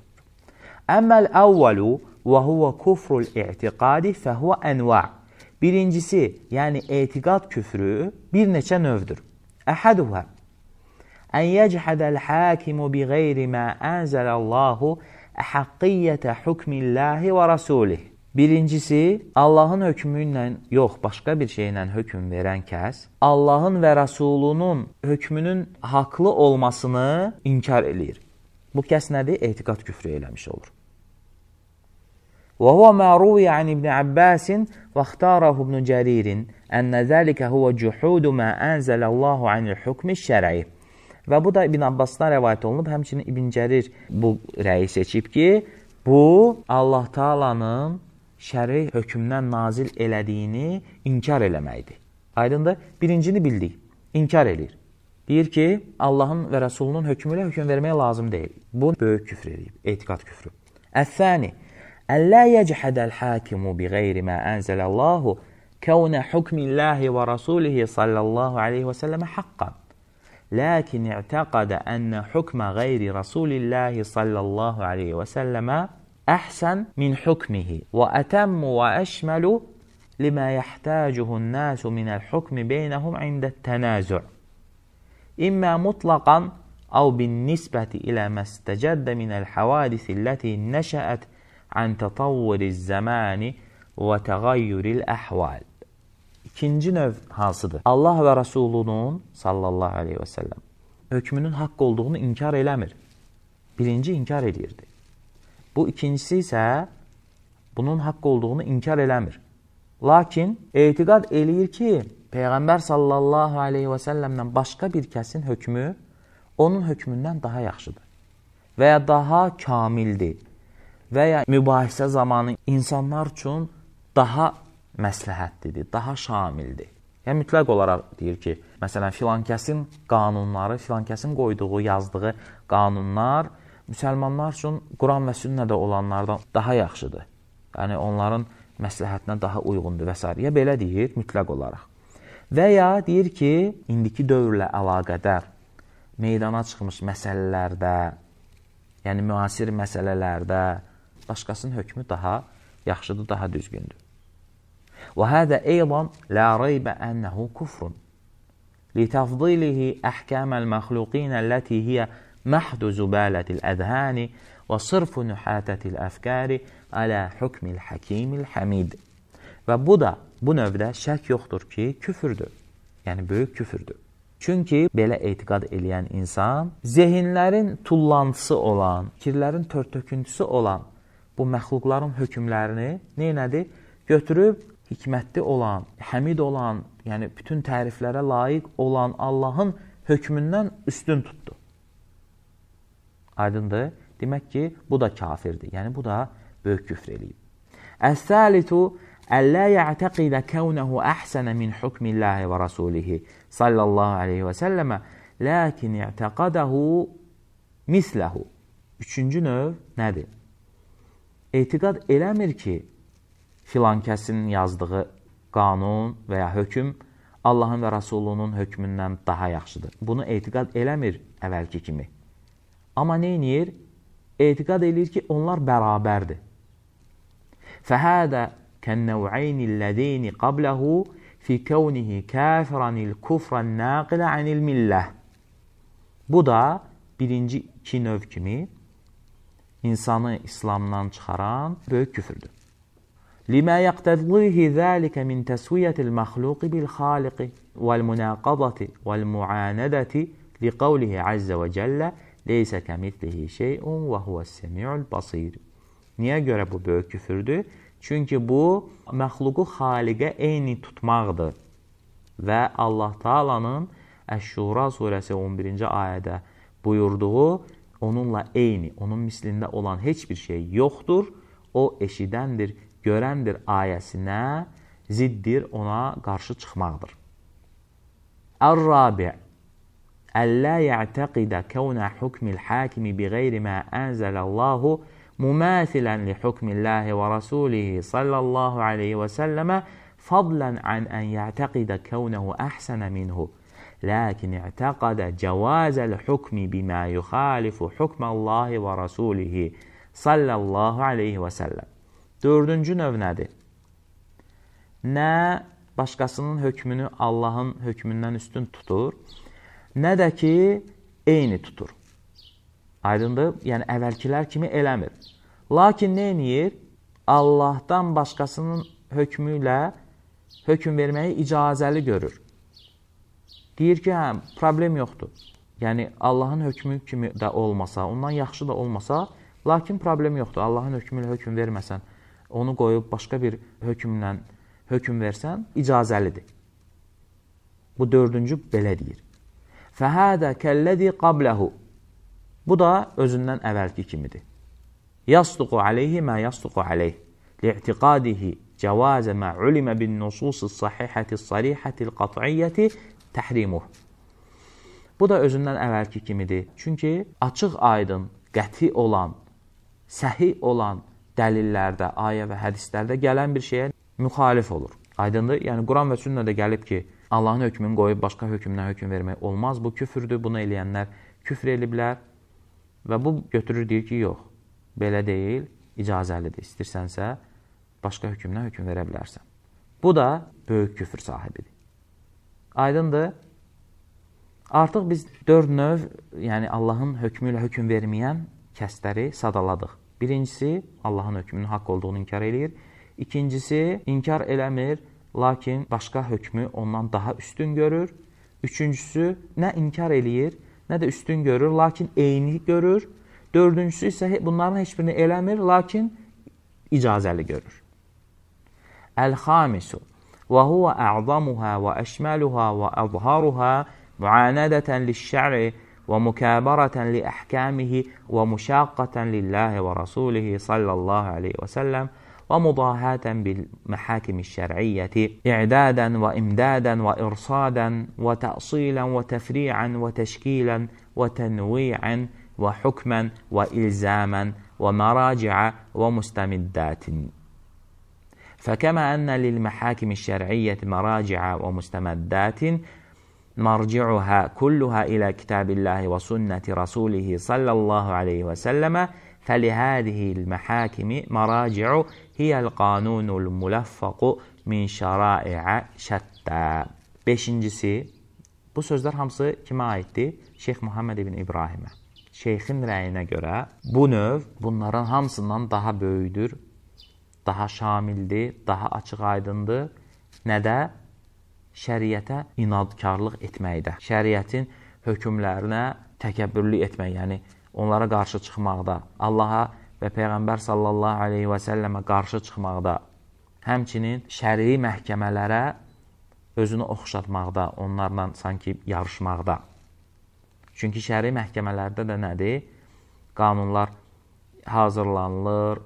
Əməl əvvəlu və huvə kufrul i'tiqadi fəhvə ənva. Birincisi, yəni etiqad küfrü bir neçə növdür. Əhəduhə, أن يجحد الحاكم بغير ما أنزل الله əhəqqiyyətə hukmillahi və rasulih. Birincisi, Allahın hökmü ilə yox, başqa bir şeylə hökm verən kəs Allahın və Rasulunun hökmünün haqlı olmasını inkar eləyir. Bu kəs nədir? Etiqad küfrü eləmiş olur. وهو ما روي عن ابن عباس واختاره ابن جرير أن ذلك هو جحود ما أنزل الله عن الحكم الشرعي Və bu da İbn Abbasdan rəvayət olunub. Həmçinin İbn Cərir bu rəyi seçib ki, bu Allah Taala'nın şəri hökmdən nazil elədiyini inkar eləməkdir. Aydındır? Birincini bildik. İnkar eləyir. Deyir ki, Allahın və Rəsulunun hökmü ilə hökm vermək lazım deyil. Bu böyük küfr eləyib, etiqad küfrü. Əs-sani Əllə yechədəl hakimu bi qeyri mə ənzələllahu kəvnə hukmillahi və rasulihi sallallahu aleyhi və səlləmə haqqan. لكن اعتقد أن حكم غير رسول الله صلى الله عليه وسلم أحسن من حكمه وأتم وأشمل لما يحتاجه الناس من الحكم بينهم عند التنازع إما مطلقا أو بالنسبة إلى ما استجد من الحوادث التي نشأت عن تطور الزمان وتغير الأحوال İkinci növ hansıdır? Allah və Rəsulunun sallallahu aleyhi və səlləm hökmünün haqq olduğunu inkar eləmir. Birinci inkar edirdi. Bu ikincisi isə bunun haqq olduğunu inkar eləmir. Lakin etiqad eləyir ki, Peyğəmbər sallallahu aleyhi və səlləmdən başqa bir kəsin hökmü onun hökmündən daha yaxşıdır və ya daha kamildir və ya mübahisə zamanı insanlar üçün daha məsləhətlidir, daha şamildir. Yəni mütləq olaraq deyir ki, məsələn, filankəsin qanunları, filankəsin qoyduğu, yazdığı qanunlar müsəlmanlar üçün Quran və sünnədə olanlardan daha yaxşıdır. Yəni onların məsləhətinə daha uyğundur və s. Ya belə deyir mütləq olaraq. Və ya deyir ki, indiki dövrlə əlaqədar meydana çıxmış məsələlərdə, yəni müasir məsələlərdə başqasının hökmü daha yaxşıdır, daha düzgündür. وهذا أيضا لا ريب أنه كفر لتفضيله أحكام المخلوقين التي هي محض زبالة الأذهان وصرف نحاتة الafkari ala hukmil hakimil hamid. Və bu da bu növdə şək yoxdur ki, küfürdür. Yəni böyük küfürdür. Çünki belə etiqad eləyən insan zehinlərin tullantısı olan, fikirlərin tört-töküntüsü olan bu məxluqların hökmlərini nə edib? Götürüb hikmətli olan, həmid olan, yəni bütün təriflərə layiq olan Allahın hökmündən üstün tutdu. Aydındır? Demək ki, bu da kafirdir. Yəni, bu da böyük küfr eləyib. Əs-səlitu əllə yətəqidə kəvnəhu əhsənə min hukmillahi və rasulihi sallallahu aleyhi və səlləmə ləkin yətəqadəhu misləhu. Üçüncü növ nədir? Etiqad eləmir ki, filankəsin yazdığı qanun və ya hökm Allahın və Rasulunun hökmündən daha yaxşıdır. Bunu etiqad eləmir əvvəlki kimi. Amma neyniyir? Etiqad eləyir ki, onlar bərabərdir. Fəhədə kənnəvəyni ləzini qabləhu fi kəvnihi kəfiranil kufran naqilə anil milləh. Bu da birinci iki növ kimi insanı İslamdan çıxaran böyük küfürdür. لما يقتضيه ذلك من تسوية المخلوق بالخالق والمناقضة والمعاندة لقوله عز وجل Leysə kəmithlihi şeyun və huvəs semiul basir. Niyə görə bu böyük küfürdür? Çünki bu məxluqu xaliqə eyni tutmaqdır. Və Allah Taala'nın Əş-Şura surəsi 11-ci ayədə buyurduğu onunla eyni, onun mislində olan heç bir şey yoxdur. O eşidəndir, görəndir ayəsinə ziddir, ona qarşı çıxmaqdır. Ər-Rabi Əllə yətəqidə kəvnə hukmil həkimi bi qeyri mə ənzələllahu müməthilən li hukmillahi və rəsulihi sallallahu aleyhi və səlləmə فضلا عن أن يعتقد كونه أحسن منه لكن اعتقد جواز الحكم بما يخالف حكم الله ورسوله sallallahu الله عليه وسلم Dördüncü növ nədir? Nə başqasının hökmünü Allahın hökmündən üstün tutur, nə də ki, eyni tutur. Aydındır? Yəni, əvvəlkilər kimi eləmir. Lakin nə eləyir? Allahdan başqasının hökmü ilə hökm verməyi icazəli görür. Deyir ki, hə, problem yoxdur. Yəni, Allahın hökmü kimi də olmasa, ondan yaxşı da olmasa, lakin problem yoxdur. Allahın hökmü ilə hökm verməsən, onu qoyub başqa bir hökmlə hökm versən, icazəlidir. Bu dördüncü belə deyir. Fəhədə kəllədi qabləhu. Bu da özündən əvvəlki kimidir. Yastuqu aleyhi mə yastuqu aleyh. Li'tiqadihi cəvazə mə ulimə bin nususi sahihəti sarihəti qat'iyyəti təhrimuh. Bu da özündən əvvəlki kimidir. Çünki açıq aydın, qəti olan, səhi olan, dəlillərdə, ayə və hədislərdə gələn bir şeyə müxalif olur. Aydındır? Yəni Quran və sünnədə gəlib ki, Allahın hökmünü qoyub başqa hökmdən hökm vermək olmaz. Bu küfrdür. Bunu eləyənlər küfr eliblər. Və bu götürür deyir ki, yox. Belə deyil, icazəlidir. İstirsənsə başqa hökmdən hökm verə bilərsən. Bu da böyük küfr sahibidir. Aydındır? Artıq biz 4 növ, yəni Allahın hökmü ilə hökm verməyən kəsləri sadaladıq. Birincisi, Allahın hökmünün haqq olduğunu inkar eləyir. İkincisi, inkar eləmir, lakin başqa hökmü ondan daha üstün görür. Üçüncüsü, nə inkar eləyir, nə də üstün görür, lakin eyni görür. Dördüncüsü isə bunların heç birini eləmir, lakin icazəli görür. Əl-xamisu və huvə ə'zamuhə və əşməluhə və əzharuhə müanədətən liş-şəri ومكابرة لأحكامه ومشاقة لله ورسوله صلى الله عليه وسلم ومضاهاة بالمحاكم الشرعية إعدادا وإمدادا وإرصادا وتأصيلا وتفريعا وتشكيلا وتنويعا وحكما وإلزاما ومراجع ومستمدات فكما أن للمحاكم الشرعية مراجع ومستمدات مرجعها كلها إلى كتاب الله وسنة رسوله صلى الله عليه وسلم فلهذه المحاكم مراجع هي القانون الملفق min şəraiə şəttə. Beşincisi, bu sözlər hamısı kimə aiddir? Şeyx Muhammed ibn İbrahimə. Şeyxin rəyinə görə bu növ bunların hamısından daha böyüdür, daha şamildir, daha açıq-aydındır. Nə də şəriətə inadkarlıq etməkdə, şəriətin hökmlərinə təkəbbürlük etmək, yəni onlara qarşı çıxmaqda, Allaha və Peyğəmbər sallallahu aleyhi və səlləmə qarşı çıxmaqda, həmçinin şərii məhkəmələrə özünü oxşatmaqda, onlarla sanki yarışmaqda. Çünki şəri məhkəmələrdə də nədir? Qanunlar hazırlanılır,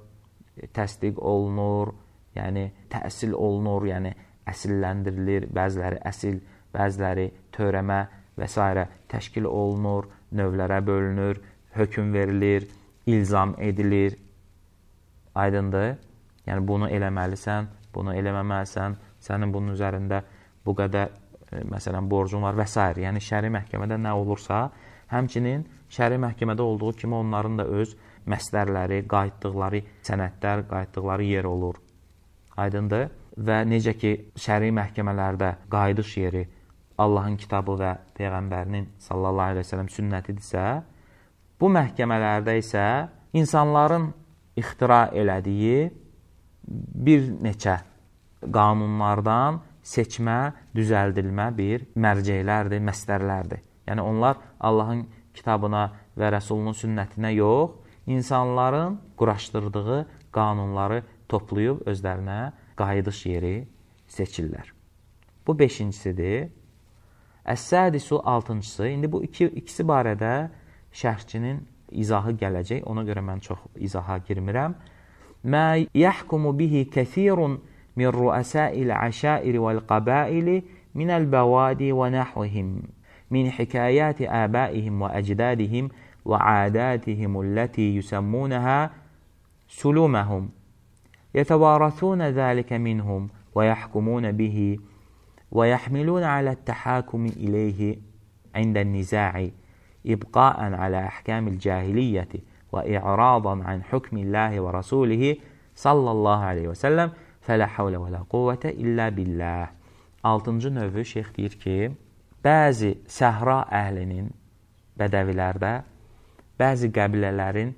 təsdiq olunur, yəni təhsil olunur, yəni əsillendirilir, bəziləri əsil, bəziləri törəmə və s. təşkil olunur, növlərə bölünür, hökm verilir, ilzam edilir. Aydındır? Yəni bunu eləməlisən, bunu eləməməlisən, sənin bunun üzərində bu qədər e, məsələn borcun var və s. Yəni şəri məhkəmədə nə olursa, həmçinin şəri məhkəmədə olduğu kimi onların da öz məsdərləri, qayıtdıqları sənədlər, qayıtdıqları yer olur. Aydındır? və necə ki şəri məhkəmələrdə qayıdış yeri Allahın kitabı və peyğəmbərinin sallallahu əleyhi və səlləm sünnətidirsə, bu məhkəmələrdə isə insanların ixtira elədiyi bir neçə qanunlardan seçmə, düzəldilmə bir mərceylərdir, məstərlərdir. Yəni onlar Allahın kitabına və rəsulunun sünnətinə yox, insanların quraşdırdığı qanunları toplayıb özlərinə qayıdış yeri seçirlər. Bu beşincisidir. Əs-sədisu altıncısı. İndi bu iki, ikisi barədə şərhçinin izahı gələcək. Ona görə mən çox izaha girmirəm. Mə yəhkumu bihi kəsirun min ruəsəil əşəiri vəl qabəili minəl bəvadi və nəhvihim min hikayəti əbəihim və əcdadihim və ədətihim əlləti yusəmmunəhə süluməhum يتوارثون ذلك منهم ويحكمون به ويحملون على التحاكم إليه عند النزاع إبقاء على أحكام الجاهلية وإعراضا عن حكم الله ورسوله صلى Allah aleyhi ve sellem Fələ havlə və la quvvətə illə billəh. Altıncı növü şeyx deyir ki, bəzi səhra əhlinin, bədəvilərdə, bəzi qəbilələrin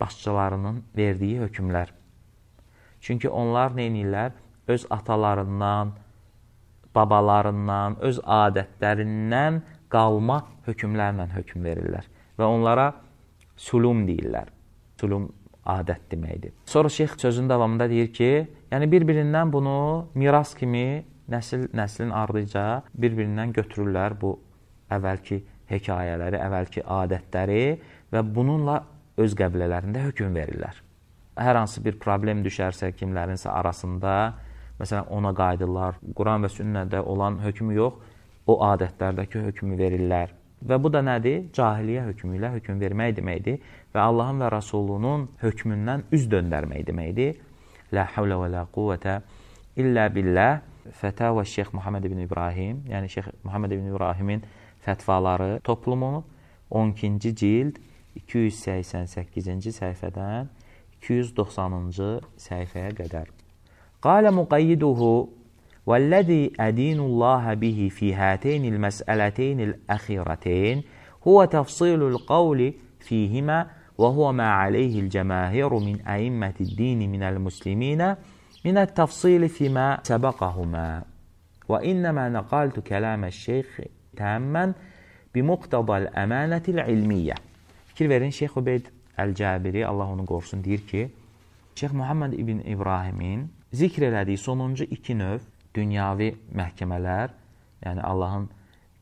başçılarının verdiyi hökmlər. Çünki onlar neynirlər? Öz atalarından, babalarından, öz adətlərindən qalma hökmlərlə hökm verirlər və onlara sulum deyirlər. Sulum adət deməkdir. Sonra şeyx sözün davamında deyir ki, yəni bir-birindən bunu miras kimi nəsil nəslin ardıca bir-birindən götürürlər bu əvvəlki hekayələri, əvvəlki adətləri və bununla öz qəbilələrində hökm verirlər hər hansı bir problem düşərsə kimlərinsə arasında, məsələn, ona qayıdırlar. Quran və sünnədə olan hökmü yox, o adətlərdəki hökmü verirlər. Və bu da nədir? Cahiliyə hökmü ilə hökm vermək deməkdir və Allahın və Rasulunun hökmündən üz döndərmək deməkdir. La havlə və la quvvətə illə billəh. Fətəvə Şeyx Muhammed ibn İbrahim, yəni Şeyx Muhammed ibn İbrahimin fətvaları toplumu 12-ci cild 288-ci səhifədən 290-cı səhifəyə qədər. Qalə müqayyiduhu والذي أدين الله به في هاتين المسألتين الأخيرتين هو تفصيل القول فيهما وهو ما عليه الجماهير من أئمة الدين من المسلمين من التفصيل فيما سبقهما وإنما نقلت كلام الشيخ تاما بمقتضى الأمانة العلمية كيف verin Şeyh Əl-Cəbiri, Allah onu qorusun, deyir ki, Şeyx Muhammed ibn İbrahimin zikr elədiyi sonuncu iki növ dünyavi məhkəmələr, yəni Allahın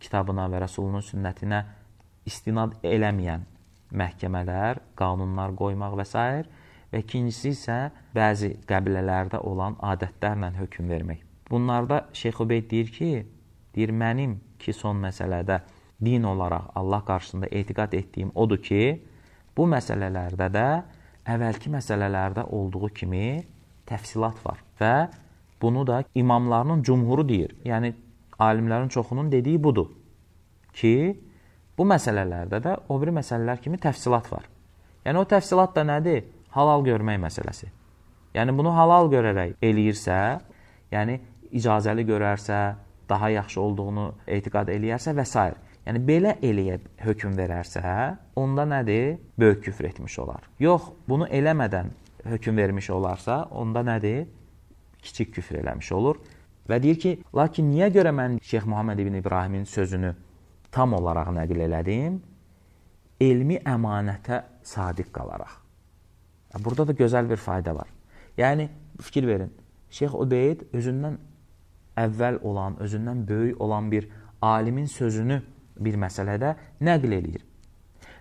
kitabına və Rəsulunun sünnətinə istinad eləməyən məhkəmələr, qanunlar qoymaq və s. və ikincisi isə bəzi qəbilələrdə olan adətlərlə hökm vermək. Bunlarda Şeyx Ubeyd deyir ki, deyir mənim ki son məsələdə din olaraq Allah qarşısında etiqad etdiyim odur ki, bu məsələlərdə də əvvəlki məsələlərdə olduğu kimi təfsilat var və bunu da imamlarının cumhuru deyir. Yəni alimlərin çoxunun dediyi budur ki, bu məsələlərdə də o biri məsələlər kimi təfsilat var. Yəni o təfsilat da nədir? Halal görmək məsələsi. Yəni bunu halal görərək eləyirsə, yəni icazəli görərsə, daha yaxşı olduğunu etiqad eləyərsə və s. Yəni belə eləyə hökm verərsə, onda nədir? Böyük küfr etmiş olar. Yox, bunu eləmədən hökm vermiş olarsa, onda nədir? Kiçik küfr eləmiş olur. Və deyir ki, lakin niyə görə mən Şeyx Muhammed ibn İbrahimin sözünü tam olaraq nəql elədim? Elmi əmanətə sadiq qalaraq. Burada da gözəl bir fayda var. Yəni fikir verin. Şeyx Ubeyd özündən əvvəl olan, özündən böyük olan bir alimin sözünü bir məsələdə nəql eləyir.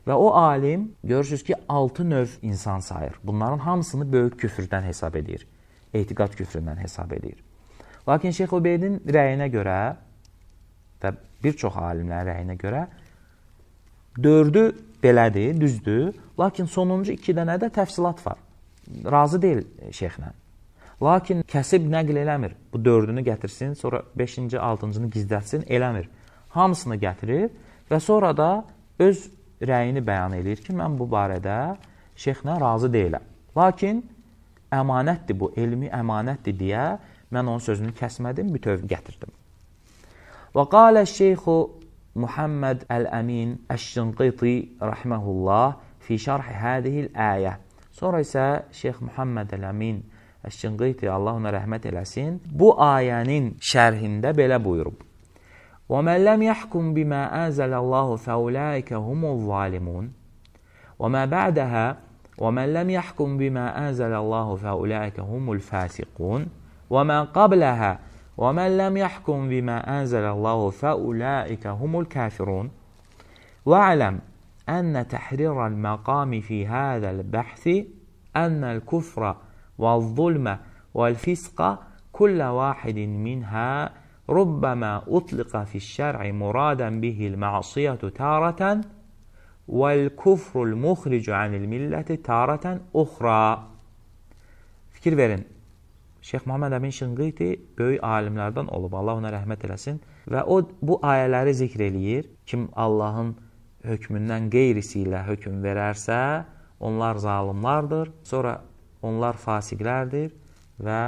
Və o alim görürsüz ki, 6 növ insan sayır. Bunların hamısını böyük küfrdən hesab edir. Etiqad küfründən hesab edir. Lakin Şeyx Ubeydin rəyinə görə və bir çox alimlərin rəyinə görə 4-ü belədir, düzdür. Lakin sonuncu 2 dənə də təfsilat var. Razı deyil şeyxlə. Lakin kəsib nəql eləmir. Bu 4-ünü gətirsin, sonra 5-ci, 6-cını gizlətsin, eləmir hamısını gətirir və sonra da öz rəyini bəyan eləyir ki, mən bu barədə şeyxlə razı deyiləm. Lakin əmanətdir bu, elmi əmanətdir deyə mən onun sözünü kəsmədim, bütöv gətirdim. Və qalə şeyxu Muhammed Əl-Əmin Əş-Şınqiti rəhməhullah fi şərhi hədihil əyə. Sonra isə Şeyx Muhammed Əl-Əmin Əş-Şınqiti Allah ona rəhmət eləsin, bu ayənin şərhində belə buyurub. ومن لم يحكم بما أنزل الله فأولئك هم الظالمون وما بعدها ومن لم يحكم بما أنزل الله فأولئك هم الفاسقون وما قبلها ومن لم يحكم بما أنزل الله فأولئك هم الكافرون واعلم أن تحرير المقام في هذا البحث أن الكفر والظلم والفسق كل واحد منها ربما أطلق في الشرع مرادا به المعصية تارة والكفر المخرج عن الملة تارة أخرى Fikir verin. Şeyx Muhammed Əmin Şınqiti böyük alimlərdən olub. Allah ona rəhmət eləsin. Və o bu ayələri zikr eləyir. Kim Allahın hökmündən qeyrisi ilə hökm verərsə, onlar zalımlardır. Sonra onlar fasiqlərdir və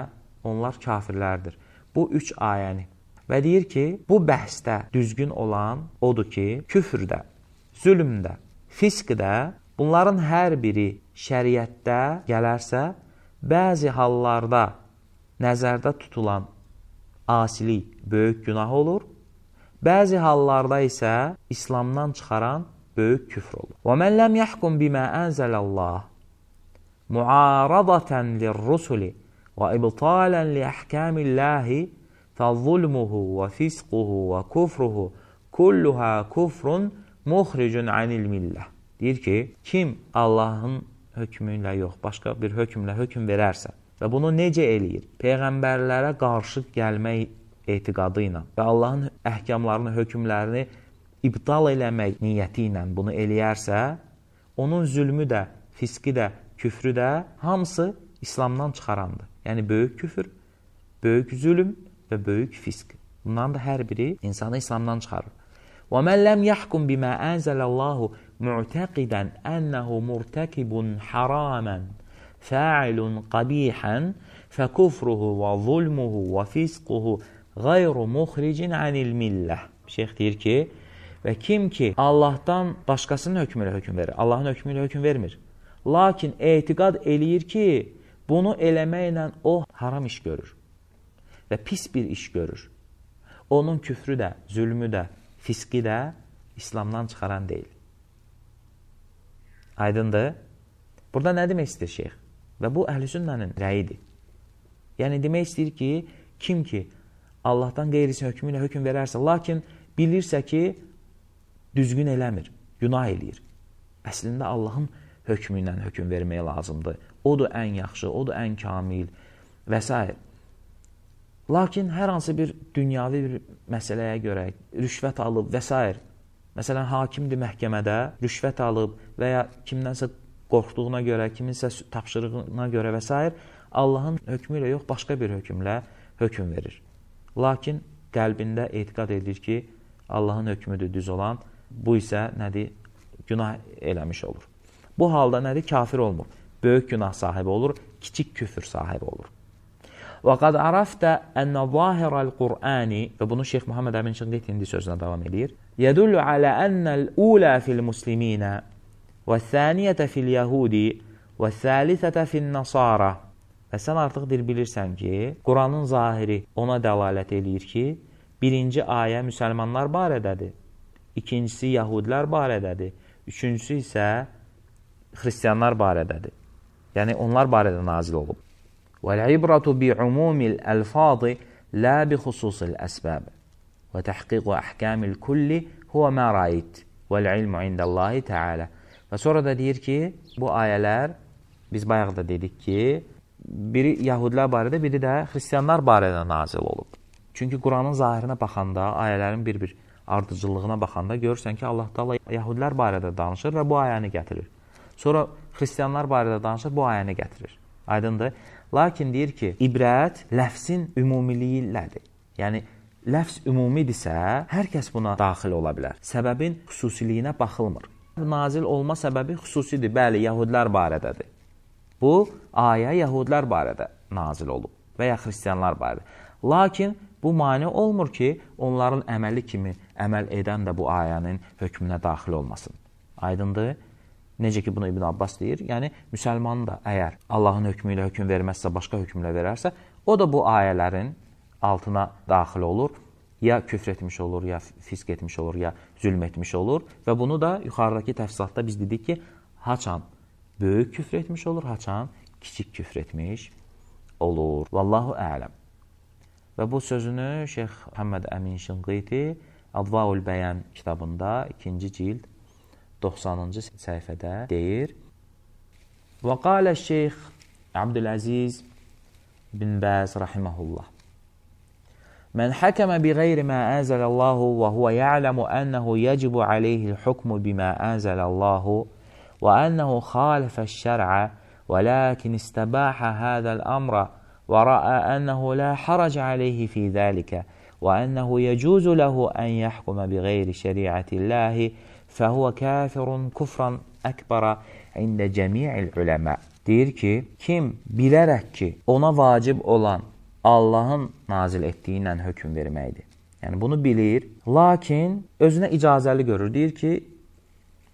onlar kafirlərdir. Bu üç ayəni Və deyir ki, bu bəhsdə düzgün olan odur ki, küfrdə, zülmdə, fiskdə bunların hər biri şəriətdə gələrsə, bəzi hallarda nəzərdə tutulan asilik böyük günah olur. Bəzi hallarda isə İslamdan çıxaran böyük küfr olur. Və men lem yahkum bima anzalallah muaradatan lirrusuli və ibtalan li ahkamillahi فظلمه وفسقه وكفره kulluha kufrun muhricun anil millah. Deyir ki, kim Allahın hökmü ilə yox, başqa bir hökmlə hökm verərsə və bunu necə eləyir? Peyğəmbərlərə qarşı gəlmək etiqadı ilə və Allahın əhkamlarını, hökmlərini ibtal eləmək niyyəti ilə bunu eləyərsə, onun zülmü də, fiski də, küfrü də hamısı İslamdan çıxarandır. Yəni böyük küfür, böyük zülm və böyük fisk. Bunların da hər biri insanı İslamdan çıxarır. وَمَنْ لَمْ يَحْكُمْ بِمَا أَنْزَلَ اللَّهُ مُعْتَقِدًا أَنَّهُ مُرْتَكِبٌ حَرَامًا فَاعِلٌ قَبِيحًا فَكُفْرُهُ وَظُلْمُهُ وَفِسْقُهُ غَيْرُ مُخْرِجٍ عَنِ الْمِلَّةِ Şeyx deyir ki, və kim ki Allahdan başqasının hökmü ilə hökm verir, Allahın hökmü ilə hökm vermir. Lakin etiqad eləyir ki, bunu eləməklə o haram iş görür və pis bir iş görür. Onun küfrü də, zülmü də, fiski də İslamdan çıxaran deyil. Aydındır? Burada nə demək istəyir şeyx? Və bu əhlüsünnənin rəyidir. Yəni demək istəyir ki, kim ki Allahdan qeyrisinin hökmü ilə hökm verərsə, lakin bilirsə ki, düzgün eləmir, günah eləyir. Əslində Allahın hökmü ilə hökm vermək lazımdır. Odur ən yaxşı, odur ən kamil və s. Lakin hər hansı bir dünyavi bir məsələyə görə rüşvət alıb və s. Məsələn, hakimdir məhkəmədə, rüşvət alıb və ya kimdənsə qorxduğuna görə, kiminsə tapşırığına görə və s. Allahın hökmü ilə yox, başqa bir hökmlə hökm verir. Lakin qəlbində etiqad edir ki, Allahın hökmüdür düz olan, bu isə nədir? Günah eləmiş olur. Bu halda nədir? Kafir olmur. Böyük günah sahibi olur, kiçik küfür sahibi olur. Və qad araftə ənə zahirəl Qur'ani və bunu Şeyx Muhammed Əmin Şınqit indi sözünə davam edir. Yədullu alə ənəl ula fil musliminə və thaniyyətə fil yəhudi və thalithətə fil nasara. Və sən artıq dil bilirsən ki, Quranın zahiri ona dəlalət eləyir ki, birinci ayə müsəlmanlar barədədir, ikincisi yahudlər barədədir, üçüncüsü isə xristianlar barədədir. Yəni onlar barədə nazil olub. والعبرة بعموم الألفاظ لا بخصوص الأسباب وتحقيق أحkam الكل هو ما رأيت والعلم عند الله تعالى Və sonra da deyir ki, bu ayələr biz bayaq da dedik ki, biri yəhudlər barədə, biri də xristianlar barədə nazil olub. Çünki Quranın zahirinə baxanda, ayələrin bir-bir ardıcıllığına baxanda görürsən ki, Allah Taala yəhudlər barədə danışır və bu ayəni gətirir. Sonra xristianlar barədə danışır, bu ayəni gətirir. Aydındır? Lakin deyir ki, ibrət ləfsin ümumiliyi ilədir. Yəni ləfs ümumidirsə, hər kəs buna daxil ola bilər. Səbəbin xüsusiliyinə baxılmır. Nazil olma səbəbi xüsusidir. Bəli, yəhudlər barədədir. Bu ayə yəhudlər barədə nazil olub və ya xristianlar barədə. Lakin bu mane olmur ki, onların əməli kimi əməl edən də bu ayənin hökmünə daxil olmasın. Aydındır? Necə ki bunu İbn Abbas deyir. Yəni müsəlman da əgər Allahın hökmü ilə hökm verməzsə, başqa hökmlə verərsə, o da bu ayələrin altına daxil olur. Ya küfr etmiş olur, ya fisk etmiş olur, ya zülm etmiş olur və bunu da yuxarıdakı təfsilatda biz dedik ki, haçan böyük küfr etmiş olur, haçan kiçik küfr etmiş olur. Vallahu ələm. Və bu sözünü Şeyx Məhəmməd Əmin Şinqiti Advaul Bəyan kitabında 2-ci cild 90-cı səhifədə deyir. Və qalə şeyx Abdüləziz bin Bəz rahiməhullah. Mən həkəmə bi qeyri mə əzələllahu və huvə yələmu ənəhu yəcibu aleyhi l-hukmu bimə əzələllahu və ənəhu xalifə şər'ə ولكن استباح هذا الأمر ورأى أنه لا حرج عليه في ذلك وأنه يجوز له أن يحكم بغير شريعة الله fəhuə kafirun kufran əkbara ində cəmi'il uləmə. Deyir ki, kim bilərək ki, ona vacib olan Allahın nazil etdiyi ilə hökm verməkdir. Yəni, bunu bilir, lakin özünə icazəli görür. Deyir ki,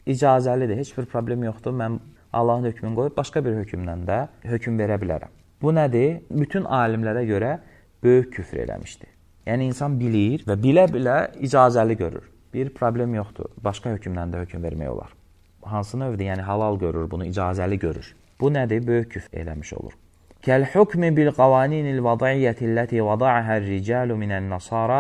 icazəlidir, heç bir problem yoxdur, mən Allahın hökmünü qoyub başqa bir hökmdən də hökm verə bilərəm. Bu nədir? Bütün alimlərə görə böyük küfr eləmişdir. Yəni, insan bilir və bilə-bilə icazəli görür. Bir problem yoxdur. Başqa hökmlə də hökm vermək olar. Hansını övdü, yəni halal görür, bunu icazəli görür. Bu nədir? Böyük küfr eləmiş olur. Kəl-hukmi bil-qavanil vada'iyyati allati vada'aha ar-rijalu minan-nasara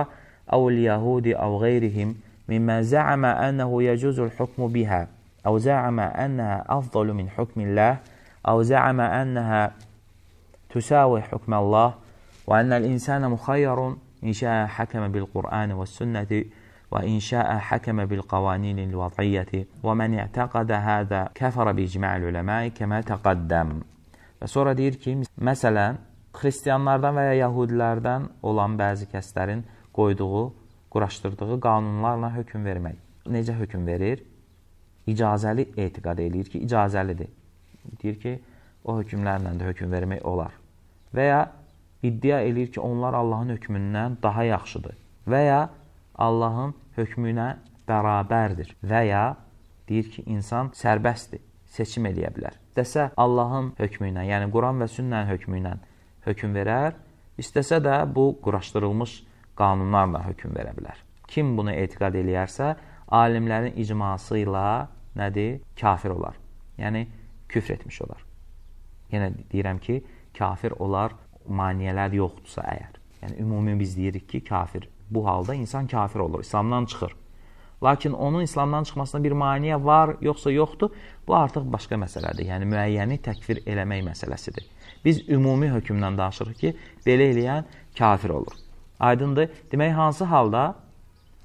aw al-yahudi aw ghayrihim mimma za'ama annahu yajuzu al-hukmu biha aw za'ama annaha afdalu min hukmillah aw za'ama annaha تساوي حكم الله وأن الإنسان مخير إن شاء حكم بالقرآن والسنة وإن شاء حكم بالقوانين الوضعية ومən i'təqədə hədə kəfərə biicma'l uləmai kəmə təqəddəm. Və sonra deyir ki, məsələn, xristianlardan və ya yahudilərdən olan bəzi kəslərin qoyduğu, quraşdırdığı qanunlarla hökm vermək. Necə hökm verir? İcazəli etiqad eləyir ki, icazəlidir. Deyir ki, o hökmlərlə də hökm vermək olar. Və ya iddia eləyir ki, onlar Allahın hökmündən daha yaxşıdır. Və ya Allahın hökmünə bərabərdir və ya deyir ki, insan sərbəstdir, seçim eləyə bilər. İstəsə Allahın hökmünə, yəni Quran və sünnənin hökmünə hökm verər, istəsə də bu quraşdırılmış qanunlarla hökm verə bilər. Kim bunu etiqad eləyərsə, alimlərin icması ilə nədir? Kafir olar. Yəni, küfr etmiş olar. Yenə deyirəm ki, kafir olar, maniyələr yoxdursa əgər. Yəni, ümumi biz deyirik ki, kafir Bu halda insan kafir olur, İslamdan çıxır. Lakin onun İslamdan çıxmasına bir maniyə var, yoxsa yoxdur, bu artıq başqa məsələdir. Yəni, müəyyəni təkfir eləmək məsələsidir. Biz ümumi hökmdən danışırıq ki, belə eləyən kafir olur. Aydındır. Demək, hansı halda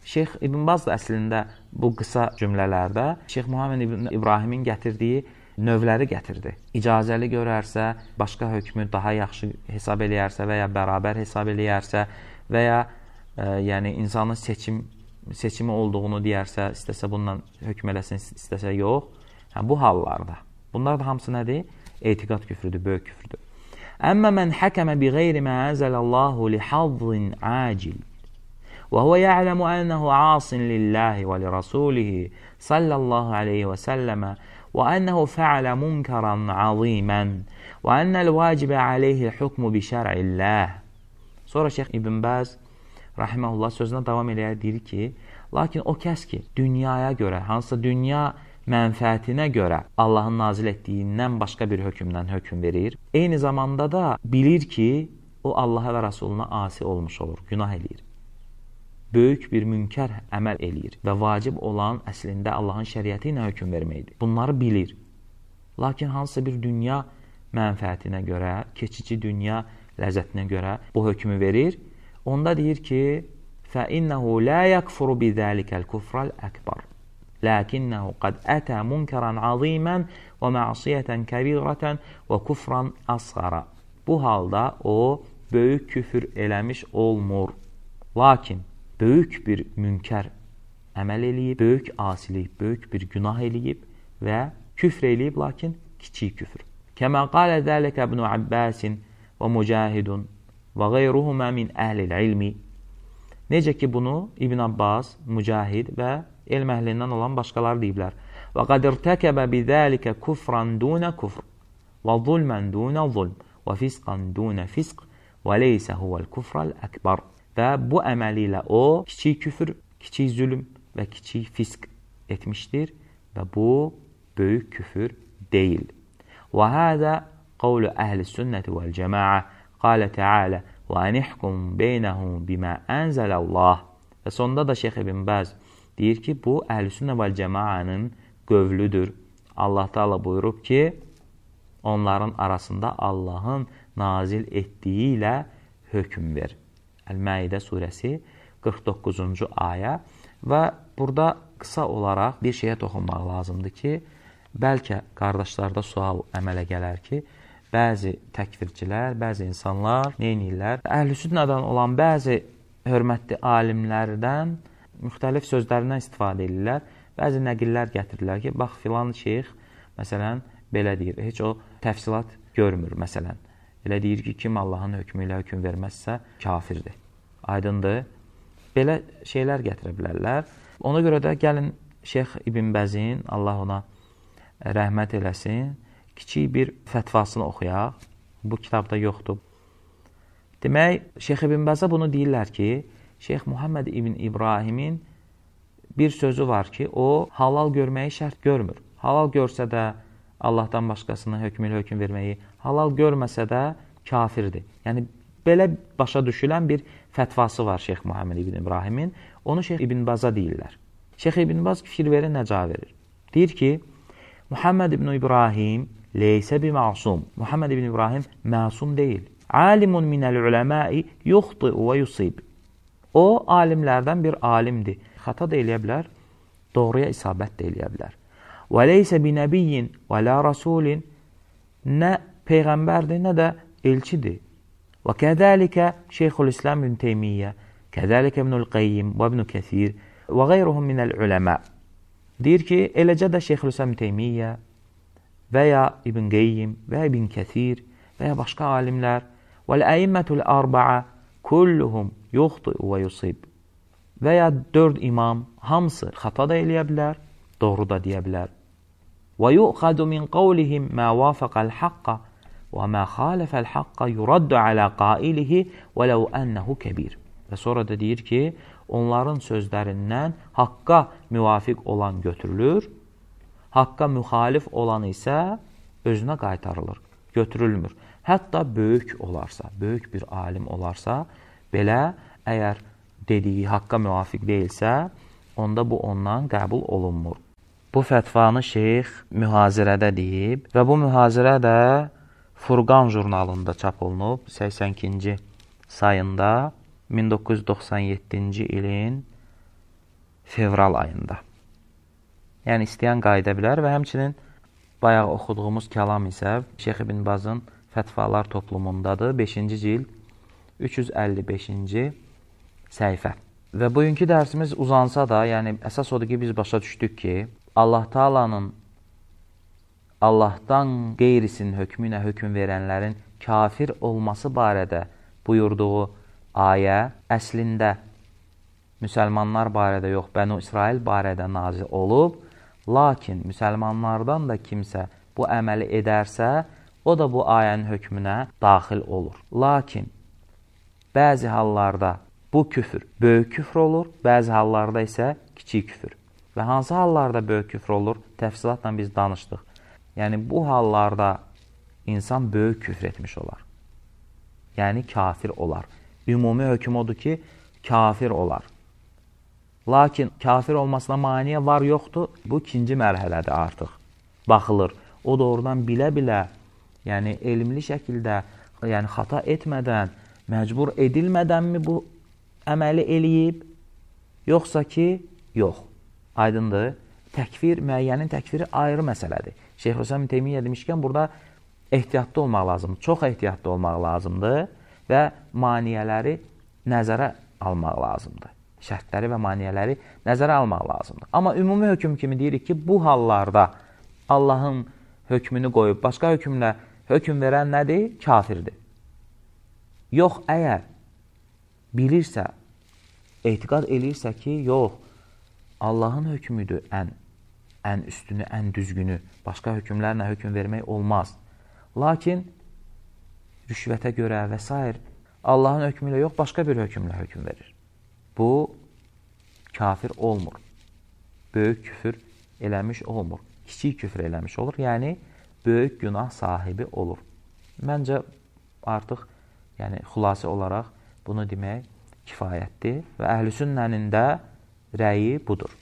Şeyx İbn Baz da əslində bu qısa cümlələrdə Şeyx Muhammed İbn İbrahimin gətirdiyi növləri gətirdi. İcazəli görərsə, başqa hökmü daha yaxşı hesab eləyərsə və ya bərabər hesab eləyərsə və ya yəni insanın seçim seçimi olduğunu deyərsə, istəsə bununla hökm eləsin, istəsə yox. Hə bu hallarda. Bunlar da hamısı nədir? Etiqad küfrüdür, böyük küfrüdür. Əmmə mən həkəmə bi qeyri mə əzələllahu li hazzin acil və huvə ya'ləmu ənəhu asin lillahi və li rasulihi sallallahu aleyhi və səlləmə və ənəhu fəalə munkaran azimən və ənəl vacibə aleyhi hükmü bi şər'illəh. Sonra Şeyx İbn Baz rahiməhullah sözünə davam eləyər deyir ki, lakin o kəs ki, dünyaya görə, hansısa dünya mənfəətinə görə Allahın nazil etdiyindən başqa bir hökmdən hökm verir. Eyni zamanda da bilir ki, o Allaha və Rasuluna asi olmuş olur, günah eləyir. Böyük bir münkər əməl eləyir və vacib olan əslində Allahın şəriəti ilə hökm verməkdir. Bunları bilir. Lakin hansısa bir dünya mənfəətinə görə, keçici dünya ləzzətinə görə bu hökmü verir onda deyir ki, فَإِنَّهُ لَا يَكْفُرُ بِذَٰلِكَ الْكُفْرَ الْأَكْبَرِ لَكِنَّهُ قَدْ أَتَى مُنْكَرًا عَظِيمًا وَمَعْصِيَةً كَبِيرَةً وَكُفْرًا أَصْغَرَ Bu halda o böyük küfür eləmiş olmur. Lakin böyük bir münkər əməl eləyib, böyük asilik, böyük bir günah eləyib və küfr eləyib, lakin kiçik küfür. Kəmə qalə zəlikə ibn-i Abbasin və mücahidun və qeyruhuma min əhlil ilmi. Necə ki bunu İbn Abbas, Mücahid və elm əhlindən olan başqaları deyiblər. Və qad irtəkəbə bizəlikə kufran dunə kufr və zulmən dunə zulm və fisqan dunə fisq və leysə huvəl kufral əkbar. Və bu əməli ilə o kiçik küfür, kiçik zülm və kiçik fisq etmişdir və bu böyük küfür deyil. Və həzə qavlu əhl-i sünnəti vəl-cəmaə Qalə Teala və nihkum beynəhum bimə ənzələllah. Və sonda da Şeyx İbn Bəz deyir ki, bu Əhlüsünnə vəl Cəmaənin qövlüdür. Allah Taala buyurub ki, onların arasında Allahın nazil etdiyi ilə hökm ver. Əl-Məidə surəsi 49-cu ayə və burada qısa olaraq bir şeyə toxunmaq lazımdır ki, bəlkə qardaşlarda sual əmələ gələr ki, bəzi təkvirçilər, bəzi insanlar neynirlər? Əhlüsünnə adam olan bəzi hörmətli alimlərdən müxtəlif sözlərindən istifadə edirlər. Bəzi nəqillər gətirirlər ki, bax filan şeyx məsələn belə deyir. Heç o təfsilat görmür məsələn. Elə deyir ki, kim Allahın hökmü ilə hökm verməzsə kafirdir. Aydındır? Belə şeylər gətirə bilərlər. Ona görə də gəlin Şeyx İbn Bəzin, Allah ona rəhmət eləsin, kiçik bir fətvasını oxuyaq. Bu kitabda yoxdur. Demək, Şeyx İbn Bəzə bunu deyirlər ki, Şeyx Muhammed İbn İbrahimin bir sözü var ki, o halal görməyi şərt görmür. Halal görsə də Allahdan başqasına hökmül hökm verməyi, halal görməsə də kafirdir. Yəni, belə başa düşülən bir fətvası var Şeyx Muhammed İbn İbrahimin. Onu Şeyx İbn Baza deyirlər. Şeyx İbn Baz fikir verir, nəca verir. Deyir ki, Muhammed İbn İbrahim Leysə bi masum. Muhammed ibn İbrahim məsum deyil. Alimun minəl uləmai yuxti və yusib. O, alimlərdən bir alimdir. Xata da eləyə bilər, doğruya isabət də eləyə bilər. Və leysə bi nəbiyyin və la rasulin nə peyğəmbərdir, nə də elçidir. Və kədəlikə Şeyxul İslam ibn Teymiyyə, kədəlikə ibnul Qeyyim və ibn Kəsir və qeyruhum minəl uləmə. Deyir ki, eləcə də Şeyxul İslam ibn Teymiyyə, və ya İbn Qeyyim və İbn Kəsir və ya başqa alimlər vəl-əimmətul arba'a kulluhum yuxtu və yusib və ya dörd imam hamısı xata da eləyə bilər, doğru da deyə bilər. Və yuqadu min qawlihim ma wafaqal haqqa və ma xalafal haqqa yuraddu ala qailihi və law annahu kabir. Və sonra da deyir ki, onların sözlərindən haqqa müvafiq olan götürülür haqqa müxalif olan isə özünə qaytarılır, götürülmür. Hətta böyük olarsa, böyük bir alim olarsa, belə əgər dediyi haqqa müvafiq deyilsə, onda bu ondan qəbul olunmur. Bu fətvanı şeyx mühazirədə deyib və bu mühazirə də Furqan jurnalında çap olunub 82-ci sayında 1997-ci ilin fevral ayında. Yəni istəyən qayıda bilər və həmçinin bayaq oxuduğumuz kəlam isə Şeyx İbn Bazın Fətvalar toplumundadır. 5-ci cild 355-ci səhifə. Və bugünkü dərsimiz uzansa da, yəni əsas odur ki, biz başa düşdük ki, Allah Taala'nın Allahdan qeyrisinin hökmünə hökm verənlərin kafir olması barədə buyurduğu ayə əslində müsəlmanlar barədə yox, Bənu İsrail barədə nazil olub Lakin müsəlmanlardan da kimsə bu əməli edərsə, o da bu ayənin hökmünə daxil olur. Lakin bəzi hallarda bu küfür böyük küfr olur, bəzi hallarda isə kiçik küfür. Və hansı hallarda böyük küfr olur? Təfsilatla biz danışdıq. Yəni bu hallarda insan böyük küfr etmiş olar. Yəni kafir olar. Ümumi hökm odur ki, kafir olar. Lakin kafir olmasına maniyə var yoxdur. Bu ikinci mərhələdir artıq. Baxılır. O doğrudan bilə-bilə, yəni elmli şəkildə, yəni xata etmədən, məcbur edilmədənmi bu əməli eləyib? Yoxsa ki, yox. Aydındır. Təkfir, müəyyənin təkfiri ayrı məsələdir. Şeyx Hüsəm Teymiyyə demişkən, burada ehtiyatlı olmaq lazımdır. Çox ehtiyatlı olmaq lazımdır və maniyələri nəzərə almaq lazımdır şərtləri və maniyələri nəzərə almaq lazımdır. Amma ümumi hökm kimi deyirik ki, bu hallarda Allahın hökmünü qoyub başqa hökmlə hökm verən nədir? Kafirdir. Yox, əgər bilirsə, etiqad eləyirsə ki, yox, Allahın hökmüdür ən, ən üstünü, ən düzgünü, başqa hökmlərlə hökm vermək olmaz. Lakin rüşvətə görə və s. Allahın hökmü ilə yox, başqa bir hökmlə hökm verir bu kafir olmur. Böyük küfür eləmiş olmur. Kiçik küfür eləmiş olur. Yəni, böyük günah sahibi olur. Məncə artıq yəni, xulasi olaraq bunu demək kifayətdir və əhlüsünnənin də rəyi budur.